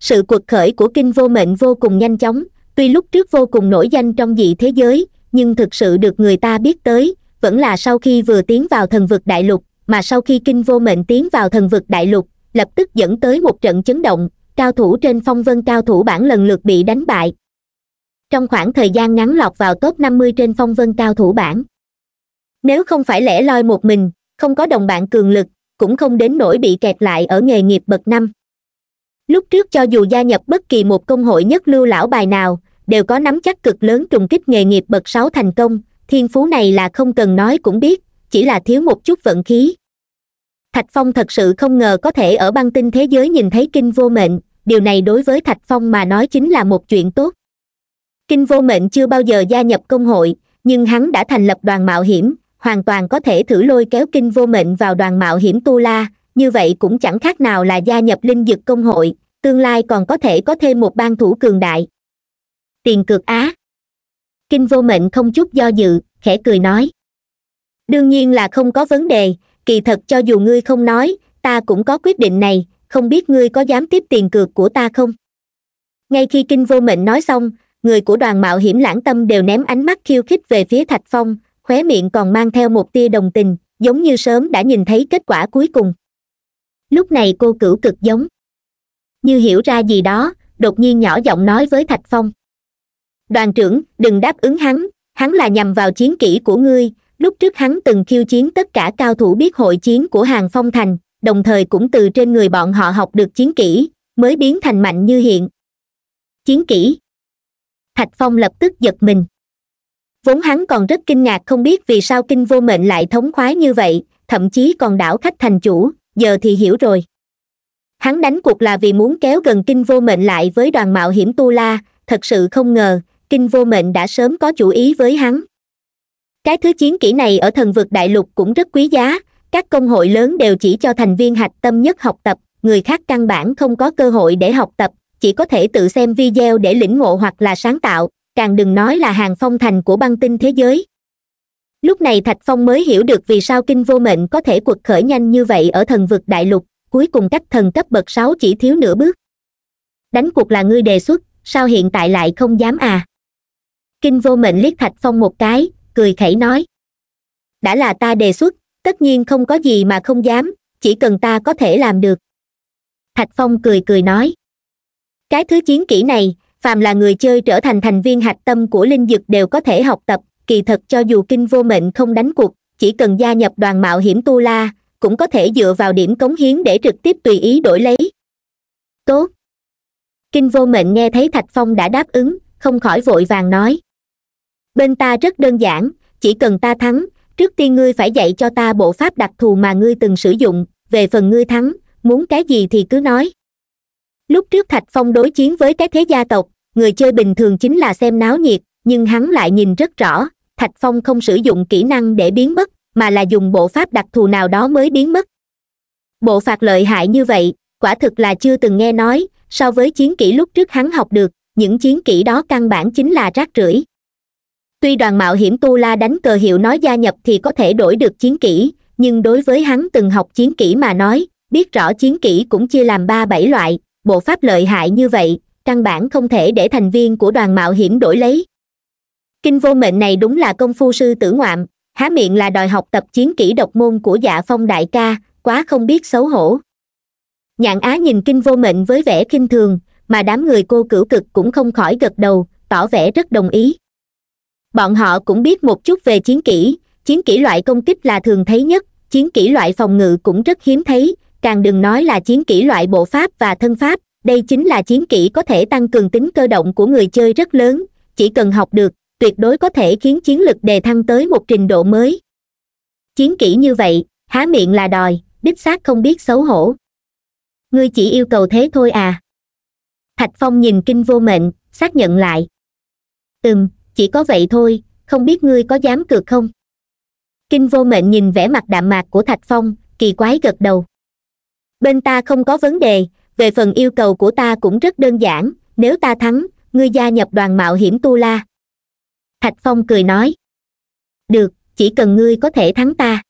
sự cuộc khởi của kinh vô mệnh vô cùng nhanh chóng tuy lúc trước vô cùng nổi danh trong dị thế giới nhưng thực sự được người ta biết tới vẫn là sau khi vừa tiến vào thần vực đại lục mà sau khi kinh vô mệnh tiến vào thần vực đại lục lập tức dẫn tới một trận chấn động cao thủ trên phong vân cao thủ bản lần lượt bị đánh bại trong khoảng thời gian ngắn lọt vào top 50 trên phong vân cao thủ bản nếu không phải lẻ loi một mình không có đồng bạn cường lực cũng không đến nỗi bị kẹt lại ở nghề nghiệp bậc năm lúc trước cho dù gia nhập bất kỳ một công hội nhất lưu lão bài nào đều có nắm chắc cực lớn trùng kích nghề nghiệp bậc sáu thành công thiên phú này là không cần nói cũng biết chỉ là thiếu một chút vận khí thạch phong thật sự không ngờ có thể ở băng tinh thế giới nhìn thấy kinh vô mệnh điều này đối với thạch phong mà nói chính là một chuyện tốt kinh vô mệnh chưa bao giờ gia nhập công hội nhưng hắn đã thành lập đoàn mạo hiểm hoàn toàn có thể thử lôi kéo kinh vô mệnh vào đoàn mạo hiểm tu la như vậy cũng chẳng khác nào là gia nhập linh dực công hội tương lai còn có thể có thêm một ban thủ cường đại tiền cược á kinh vô mệnh không chút do dự khẽ cười nói đương nhiên là không có vấn đề kỳ thật cho dù ngươi không nói ta cũng có quyết định này không biết ngươi có dám tiếp tiền cược của ta không ngay khi kinh vô mệnh nói xong người của đoàn mạo hiểm lãng tâm đều ném ánh mắt khiêu khích về phía thạch phong khóe miệng còn mang theo một tia đồng tình giống như sớm đã nhìn thấy kết quả cuối cùng lúc này cô cửu cực giống như hiểu ra gì đó đột nhiên nhỏ giọng nói với thạch phong đoàn trưởng đừng đáp ứng hắn hắn là nhằm vào chiến kỹ của ngươi lúc trước hắn từng khiêu chiến tất cả cao thủ biết hội chiến của hàng phong thành đồng thời cũng từ trên người bọn họ học được chiến kỹ mới biến thành mạnh như hiện chiến kỹ thạch phong lập tức giật mình vốn hắn còn rất kinh ngạc không biết vì sao kinh vô mệnh lại thống khoái như vậy thậm chí còn đảo khách thành chủ giờ thì hiểu rồi hắn đánh cuộc là vì muốn kéo gần kinh vô mệnh lại với đoàn mạo hiểm tu la thật sự không ngờ kinh vô mệnh đã sớm có chủ ý với hắn cái thứ chiến kỹ này ở thần vực đại lục cũng rất quý giá các công hội lớn đều chỉ cho thành viên hạch tâm nhất học tập người khác căn bản không có cơ hội để học tập chỉ có thể tự xem video để lĩnh ngộ hoặc là sáng tạo càng đừng nói là hàng phong thành của băng tinh thế giới lúc này thạch phong mới hiểu được vì sao kinh vô mệnh có thể cuộc khởi nhanh như vậy ở thần vực đại lục cuối cùng cách thần cấp bậc sáu chỉ thiếu nửa bước đánh cuộc là ngươi đề xuất sao hiện tại lại không dám à kinh vô mệnh liếc thạch phong một cái cười khẩy nói đã là ta đề xuất tất nhiên không có gì mà không dám chỉ cần ta có thể làm được thạch phong cười cười nói cái thứ chiến kỹ này phàm là người chơi trở thành thành viên hạch tâm của linh dực đều có thể học tập kỳ thật cho dù kinh vô mệnh không đánh cuộc chỉ cần gia nhập đoàn mạo hiểm tu la cũng có thể dựa vào điểm cống hiến để trực tiếp tùy ý đổi lấy tốt kinh vô mệnh nghe thấy thạch phong đã đáp ứng không khỏi vội vàng nói bên ta rất đơn giản chỉ cần ta thắng trước tiên ngươi phải dạy cho ta bộ pháp đặc thù mà ngươi từng sử dụng về phần ngươi thắng muốn cái gì thì cứ nói lúc trước thạch phong đối chiến với cái thế gia tộc người chơi bình thường chính là xem náo nhiệt nhưng hắn lại nhìn rất rõ thạch phong không sử dụng kỹ năng để biến mất mà là dùng bộ pháp đặc thù nào đó mới biến mất bộ phạt lợi hại như vậy quả thực là chưa từng nghe nói so với chiến kỹ lúc trước hắn học được những chiến kỹ đó căn bản chính là rác rưởi tuy đoàn mạo hiểm tu la đánh cờ hiệu nói gia nhập thì có thể đổi được chiến kỹ nhưng đối với hắn từng học chiến kỹ mà nói biết rõ chiến kỹ cũng chia làm ba bảy loại bộ pháp lợi hại như vậy căn bản không thể để thành viên của đoàn mạo hiểm đổi lấy kinh vô mệnh này đúng là công phu sư tử ngoạm há miệng là đòi học tập chiến kỹ độc môn của dạ phong đại ca quá không biết xấu hổ nhạn á nhìn kinh vô mệnh với vẻ kinh thường mà đám người cô cửu cực cũng không khỏi gật đầu tỏ vẻ rất đồng ý bọn họ cũng biết một chút về chiến kỹ chiến kỹ loại công kích là thường thấy nhất chiến kỹ loại phòng ngự cũng rất hiếm thấy càng đừng nói là chiến kỹ loại bộ pháp và thân pháp đây chính là chiến kỹ có thể tăng cường tính cơ động của người chơi rất lớn chỉ cần học được tuyệt đối có thể khiến chiến lực đề thăng tới một trình độ mới chiến kỹ như vậy há miệng là đòi đích xác không biết xấu hổ ngươi chỉ yêu cầu thế thôi à thạch phong nhìn kinh vô mệnh xác nhận lại ừm chỉ có vậy thôi không biết ngươi có dám cược không kinh vô mệnh nhìn vẻ mặt đạm mạc của thạch phong kỳ quái gật đầu bên ta không có vấn đề về phần yêu cầu của ta cũng rất đơn giản nếu ta thắng ngươi gia nhập đoàn mạo hiểm tu la thạch phong cười nói được chỉ cần ngươi có thể thắng ta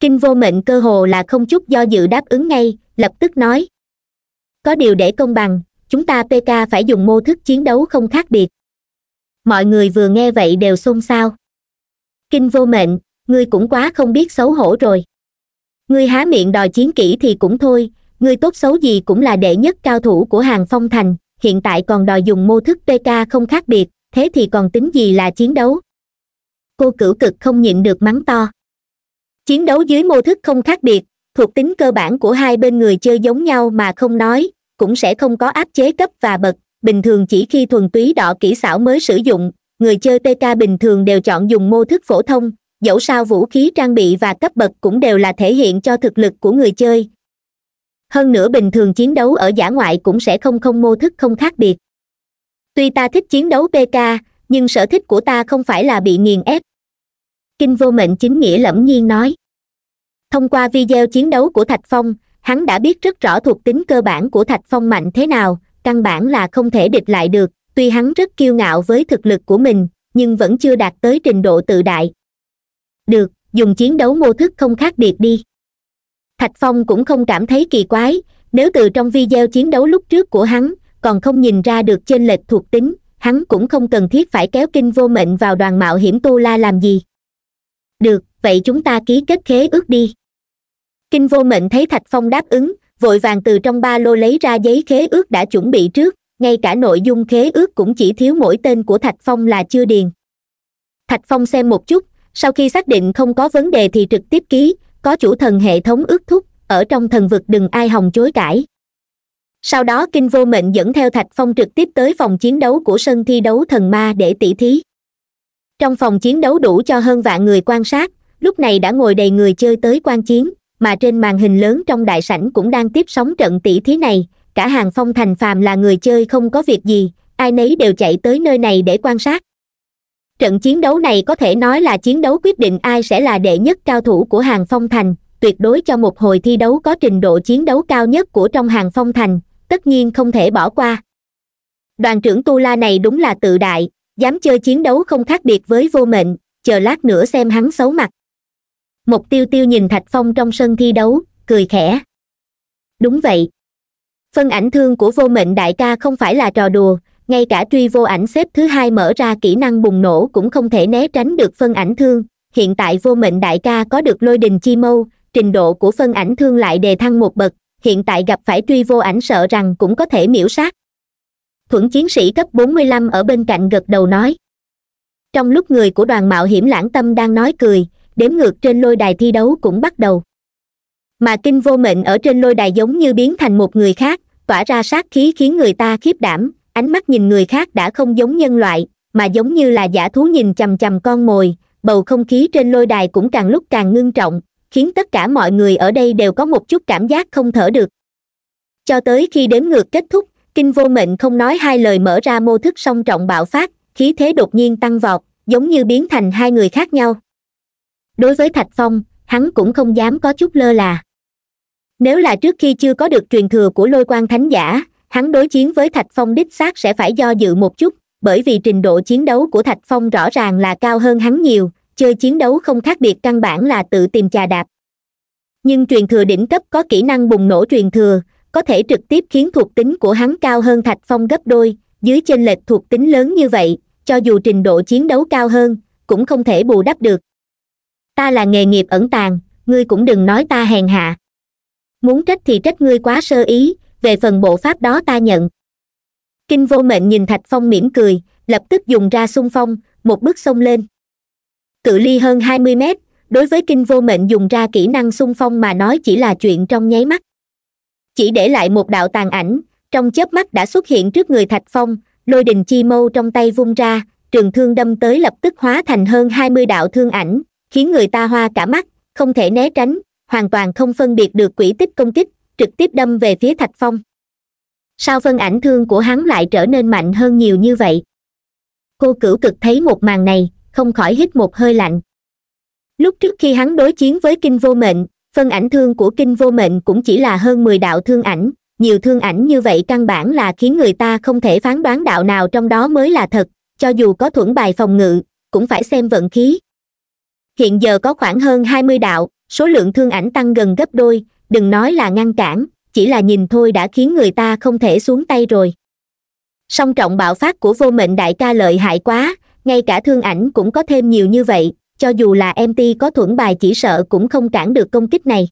kinh vô mệnh cơ hồ là không chút do dự đáp ứng ngay lập tức nói có điều để công bằng chúng ta pk phải dùng mô thức chiến đấu không khác biệt mọi người vừa nghe vậy đều xôn xao kinh vô mệnh ngươi cũng quá không biết xấu hổ rồi ngươi há miệng đòi chiến kỹ thì cũng thôi ngươi tốt xấu gì cũng là đệ nhất cao thủ của hàng phong thành hiện tại còn đòi dùng mô thức pk không khác biệt thế thì còn tính gì là chiến đấu cô cửu cực không nhịn được mắng to chiến đấu dưới mô thức không khác biệt thuộc tính cơ bản của hai bên người chơi giống nhau mà không nói cũng sẽ không có áp chế cấp và bậc bình thường chỉ khi thuần túy đỏ kỹ xảo mới sử dụng người chơi pk bình thường đều chọn dùng mô thức phổ thông dẫu sao vũ khí trang bị và cấp bậc cũng đều là thể hiện cho thực lực của người chơi hơn nữa bình thường chiến đấu ở giả ngoại cũng sẽ không không mô thức không khác biệt tuy ta thích chiến đấu pk nhưng sở thích của ta không phải là bị nghiền ép kinh vô mệnh chính nghĩa lẫm nhiên nói thông qua video chiến đấu của thạch phong hắn đã biết rất rõ thuộc tính cơ bản của thạch phong mạnh thế nào căn bản là không thể địch lại được tuy hắn rất kiêu ngạo với thực lực của mình nhưng vẫn chưa đạt tới trình độ tự đại được dùng chiến đấu mô thức không khác biệt đi thạch phong cũng không cảm thấy kỳ quái nếu từ trong video chiến đấu lúc trước của hắn còn không nhìn ra được chênh lệch thuộc tính hắn cũng không cần thiết phải kéo kinh vô mệnh vào đoàn mạo hiểm tu la làm gì được vậy chúng ta ký kết khế ước đi kinh vô mệnh thấy thạch phong đáp ứng vội vàng từ trong ba lô lấy ra giấy khế ước đã chuẩn bị trước ngay cả nội dung khế ước cũng chỉ thiếu mỗi tên của thạch phong là chưa điền thạch phong xem một chút sau khi xác định không có vấn đề thì trực tiếp ký có chủ thần hệ thống ước thúc ở trong thần vực đừng ai hòng chối cãi sau đó kinh vô mệnh dẫn theo thạch phong trực tiếp tới phòng chiến đấu của sân thi đấu thần ma để tỉ thí trong phòng chiến đấu đủ cho hơn vạn người quan sát lúc này đã ngồi đầy người chơi tới quan chiến mà trên màn hình lớn trong đại sảnh cũng đang tiếp sóng trận tỷ thí này cả hàng phong thành phàm là người chơi không có việc gì ai nấy đều chạy tới nơi này để quan sát trận chiến đấu này có thể nói là chiến đấu quyết định ai sẽ là đệ nhất cao thủ của hàng phong thành tuyệt đối cho một hồi thi đấu có trình độ chiến đấu cao nhất của trong hàng phong thành tất nhiên không thể bỏ qua đoàn trưởng tu la này đúng là tự đại dám chơi chiến đấu không khác biệt với vô mệnh chờ lát nữa xem hắn xấu mặt mục tiêu tiêu nhìn thạch phong trong sân thi đấu cười khẽ đúng vậy phân ảnh thương của vô mệnh đại ca không phải là trò đùa ngay cả truy vô ảnh xếp thứ hai mở ra kỹ năng bùng nổ cũng không thể né tránh được phân ảnh thương hiện tại vô mệnh đại ca có được lôi đình chi mâu trình độ của phân ảnh thương lại đề thăng một bậc hiện tại gặp phải truy vô ảnh sợ rằng cũng có thể miễu sát thuẫn chiến sĩ cấp 45 ở bên cạnh gật đầu nói trong lúc người của đoàn mạo hiểm lãng tâm đang nói cười đếm ngược trên lôi đài thi đấu cũng bắt đầu mà kinh vô mệnh ở trên lôi đài giống như biến thành một người khác tỏa ra sát khí khiến người ta khiếp đảm ánh mắt nhìn người khác đã không giống nhân loại mà giống như là giả thú nhìn chầm chầm con mồi bầu không khí trên lôi đài cũng càng lúc càng ngưng trọng khiến tất cả mọi người ở đây đều có một chút cảm giác không thở được cho tới khi đếm ngược kết thúc kinh vô mệnh không nói hai lời mở ra mô thức song trọng bạo phát khí thế đột nhiên tăng vọt giống như biến thành hai người khác nhau đối với thạch phong hắn cũng không dám có chút lơ là nếu là trước khi chưa có được truyền thừa của lôi quan thánh giả hắn đối chiến với thạch phong đích xác sẽ phải do dự một chút bởi vì trình độ chiến đấu của thạch phong rõ ràng là cao hơn hắn nhiều chơi chiến đấu không khác biệt căn bản là tự tìm chà đạp nhưng truyền thừa đỉnh cấp có kỹ năng bùng nổ truyền thừa có thể trực tiếp khiến thuộc tính của hắn cao hơn thạch phong gấp đôi dưới chênh lệch thuộc tính lớn như vậy cho dù trình độ chiến đấu cao hơn cũng không thể bù đắp được ta là nghề nghiệp ẩn tàng ngươi cũng đừng nói ta hèn hạ muốn trách thì trách ngươi quá sơ ý về phần bộ pháp đó ta nhận kinh vô mệnh nhìn thạch phong mỉm cười lập tức dùng ra xung phong một bước xông lên cự ly hơn hai mươi mét đối với kinh vô mệnh dùng ra kỹ năng xung phong mà nói chỉ là chuyện trong nháy mắt chỉ để lại một đạo tàn ảnh trong chớp mắt đã xuất hiện trước người thạch phong lôi đình chi mâu trong tay vung ra trường thương đâm tới lập tức hóa thành hơn hai mươi đạo thương ảnh khiến người ta hoa cả mắt không thể né tránh hoàn toàn không phân biệt được quỹ tích công kích trực tiếp đâm về phía thạch phong sao phân ảnh thương của hắn lại trở nên mạnh hơn nhiều như vậy cô cửu cực thấy một màn này không khỏi hít một hơi lạnh lúc trước khi hắn đối chiến với kinh vô mệnh phân ảnh thương của kinh vô mệnh cũng chỉ là hơn mười đạo thương ảnh nhiều thương ảnh như vậy căn bản là khiến người ta không thể phán đoán đạo nào trong đó mới là thật cho dù có thuẫn bài phòng ngự cũng phải xem vận khí hiện giờ có khoảng hơn hai mươi đạo số lượng thương ảnh tăng gần gấp đôi đừng nói là ngăn cản chỉ là nhìn thôi đã khiến người ta không thể xuống tay rồi song trọng bạo phát của vô mệnh đại ca lợi hại quá ngay cả thương ảnh cũng có thêm nhiều như vậy cho dù là mt có thuẫn bài chỉ sợ cũng không cản được công kích này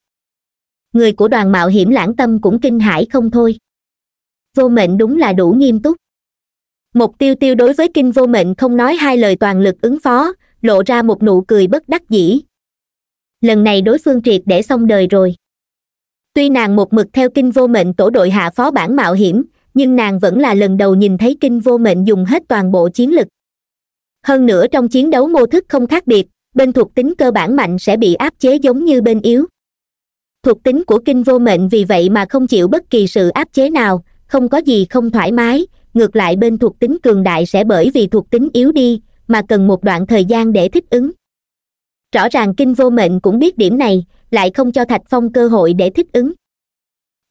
người của đoàn mạo hiểm lãng tâm cũng kinh hãi không thôi vô mệnh đúng là đủ nghiêm túc mục tiêu tiêu đối với kinh vô mệnh không nói hai lời toàn lực ứng phó lộ ra một nụ cười bất đắc dĩ lần này đối phương triệt để xong đời rồi tuy nàng một mực theo kinh vô mệnh tổ đội hạ phó bản mạo hiểm nhưng nàng vẫn là lần đầu nhìn thấy kinh vô mệnh dùng hết toàn bộ chiến lực hơn nữa trong chiến đấu mô thức không khác biệt bên thuộc tính cơ bản mạnh sẽ bị áp chế giống như bên yếu thuộc tính của kinh vô mệnh vì vậy mà không chịu bất kỳ sự áp chế nào không có gì không thoải mái ngược lại bên thuộc tính cường đại sẽ bởi vì thuộc tính yếu đi mà cần một đoạn thời gian để thích ứng rõ ràng kinh vô mệnh cũng biết điểm này lại không cho thạch phong cơ hội để thích ứng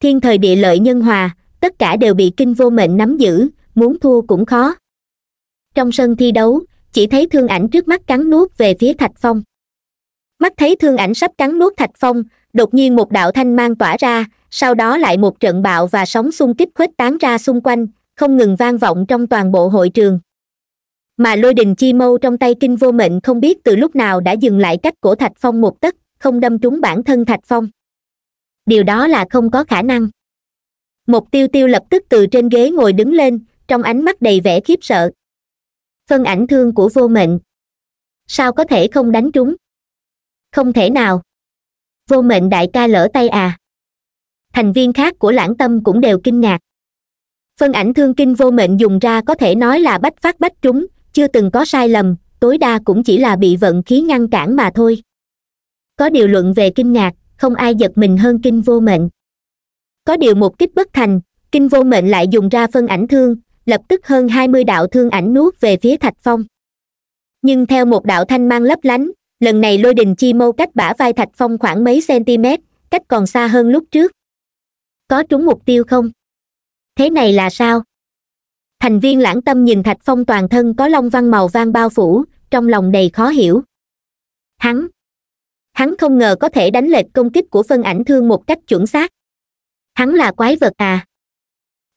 thiên thời địa lợi nhân hòa tất cả đều bị kinh vô mệnh nắm giữ muốn thua cũng khó trong sân thi đấu chỉ thấy thương ảnh trước mắt cắn nuốt về phía thạch phong mắt thấy thương ảnh sắp cắn nuốt thạch phong đột nhiên một đạo thanh mang tỏa ra sau đó lại một trận bạo và sóng xung kích khuếch tán ra xung quanh không ngừng vang vọng trong toàn bộ hội trường mà lôi đình chi mâu trong tay kinh vô mệnh không biết từ lúc nào đã dừng lại cách của thạch phong một tấc không đâm trúng bản thân thạch phong điều đó là không có khả năng mục tiêu tiêu lập tức từ trên ghế ngồi đứng lên trong ánh mắt đầy vẻ khiếp sợ phân ảnh thương của vô mệnh sao có thể không đánh trúng không thể nào vô mệnh đại ca lỡ tay à thành viên khác của lãng tâm cũng đều kinh ngạc phân ảnh thương kinh vô mệnh dùng ra có thể nói là bách phát bách trúng chưa từng có sai lầm tối đa cũng chỉ là bị vận khí ngăn cản mà thôi có điều luận về kinh ngạc không ai giật mình hơn kinh vô mệnh có điều một kích bất thành kinh vô mệnh lại dùng ra phân ảnh thương lập tức hơn hai mươi đạo thương ảnh nuốt về phía thạch phong nhưng theo một đạo thanh mang lấp lánh lần này lôi đình chi mâu cách bả vai thạch phong khoảng mấy cm cách còn xa hơn lúc trước có trúng mục tiêu không thế này là sao thành viên lãng tâm nhìn thạch phong toàn thân có long văn màu vang bao phủ trong lòng đầy khó hiểu hắn hắn không ngờ có thể đánh lệch công kích của phân ảnh thương một cách chuẩn xác hắn là quái vật à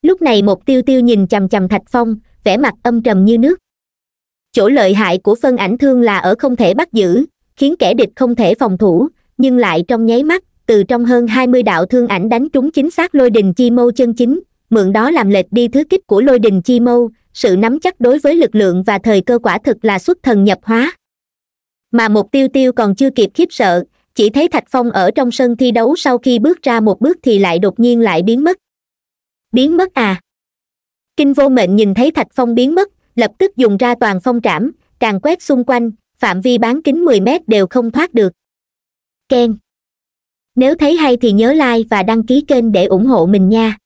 lúc này một tiêu tiêu nhìn chầm chầm thạch phong vẻ mặt âm trầm như nước chỗ lợi hại của phân ảnh thương là ở không thể bắt giữ khiến kẻ địch không thể phòng thủ nhưng lại trong nháy mắt từ trong hơn hai mươi đạo thương ảnh đánh trúng chính xác lôi đình chi mâu chân chính mượn đó làm lệch đi thứ kích của lôi đình chi mâu sự nắm chắc đối với lực lượng và thời cơ quả thực là xuất thần nhập hóa mà mục tiêu tiêu còn chưa kịp khiếp sợ chỉ thấy thạch phong ở trong sân thi đấu sau khi bước ra một bước thì lại đột nhiên lại biến mất biến mất à kinh vô mệnh nhìn thấy thạch phong biến mất lập tức dùng ra toàn phong trảm càng quét xung quanh phạm vi bán kính mười mét đều không thoát được Ken, nếu thấy hay thì nhớ like và đăng ký kênh để ủng hộ mình nha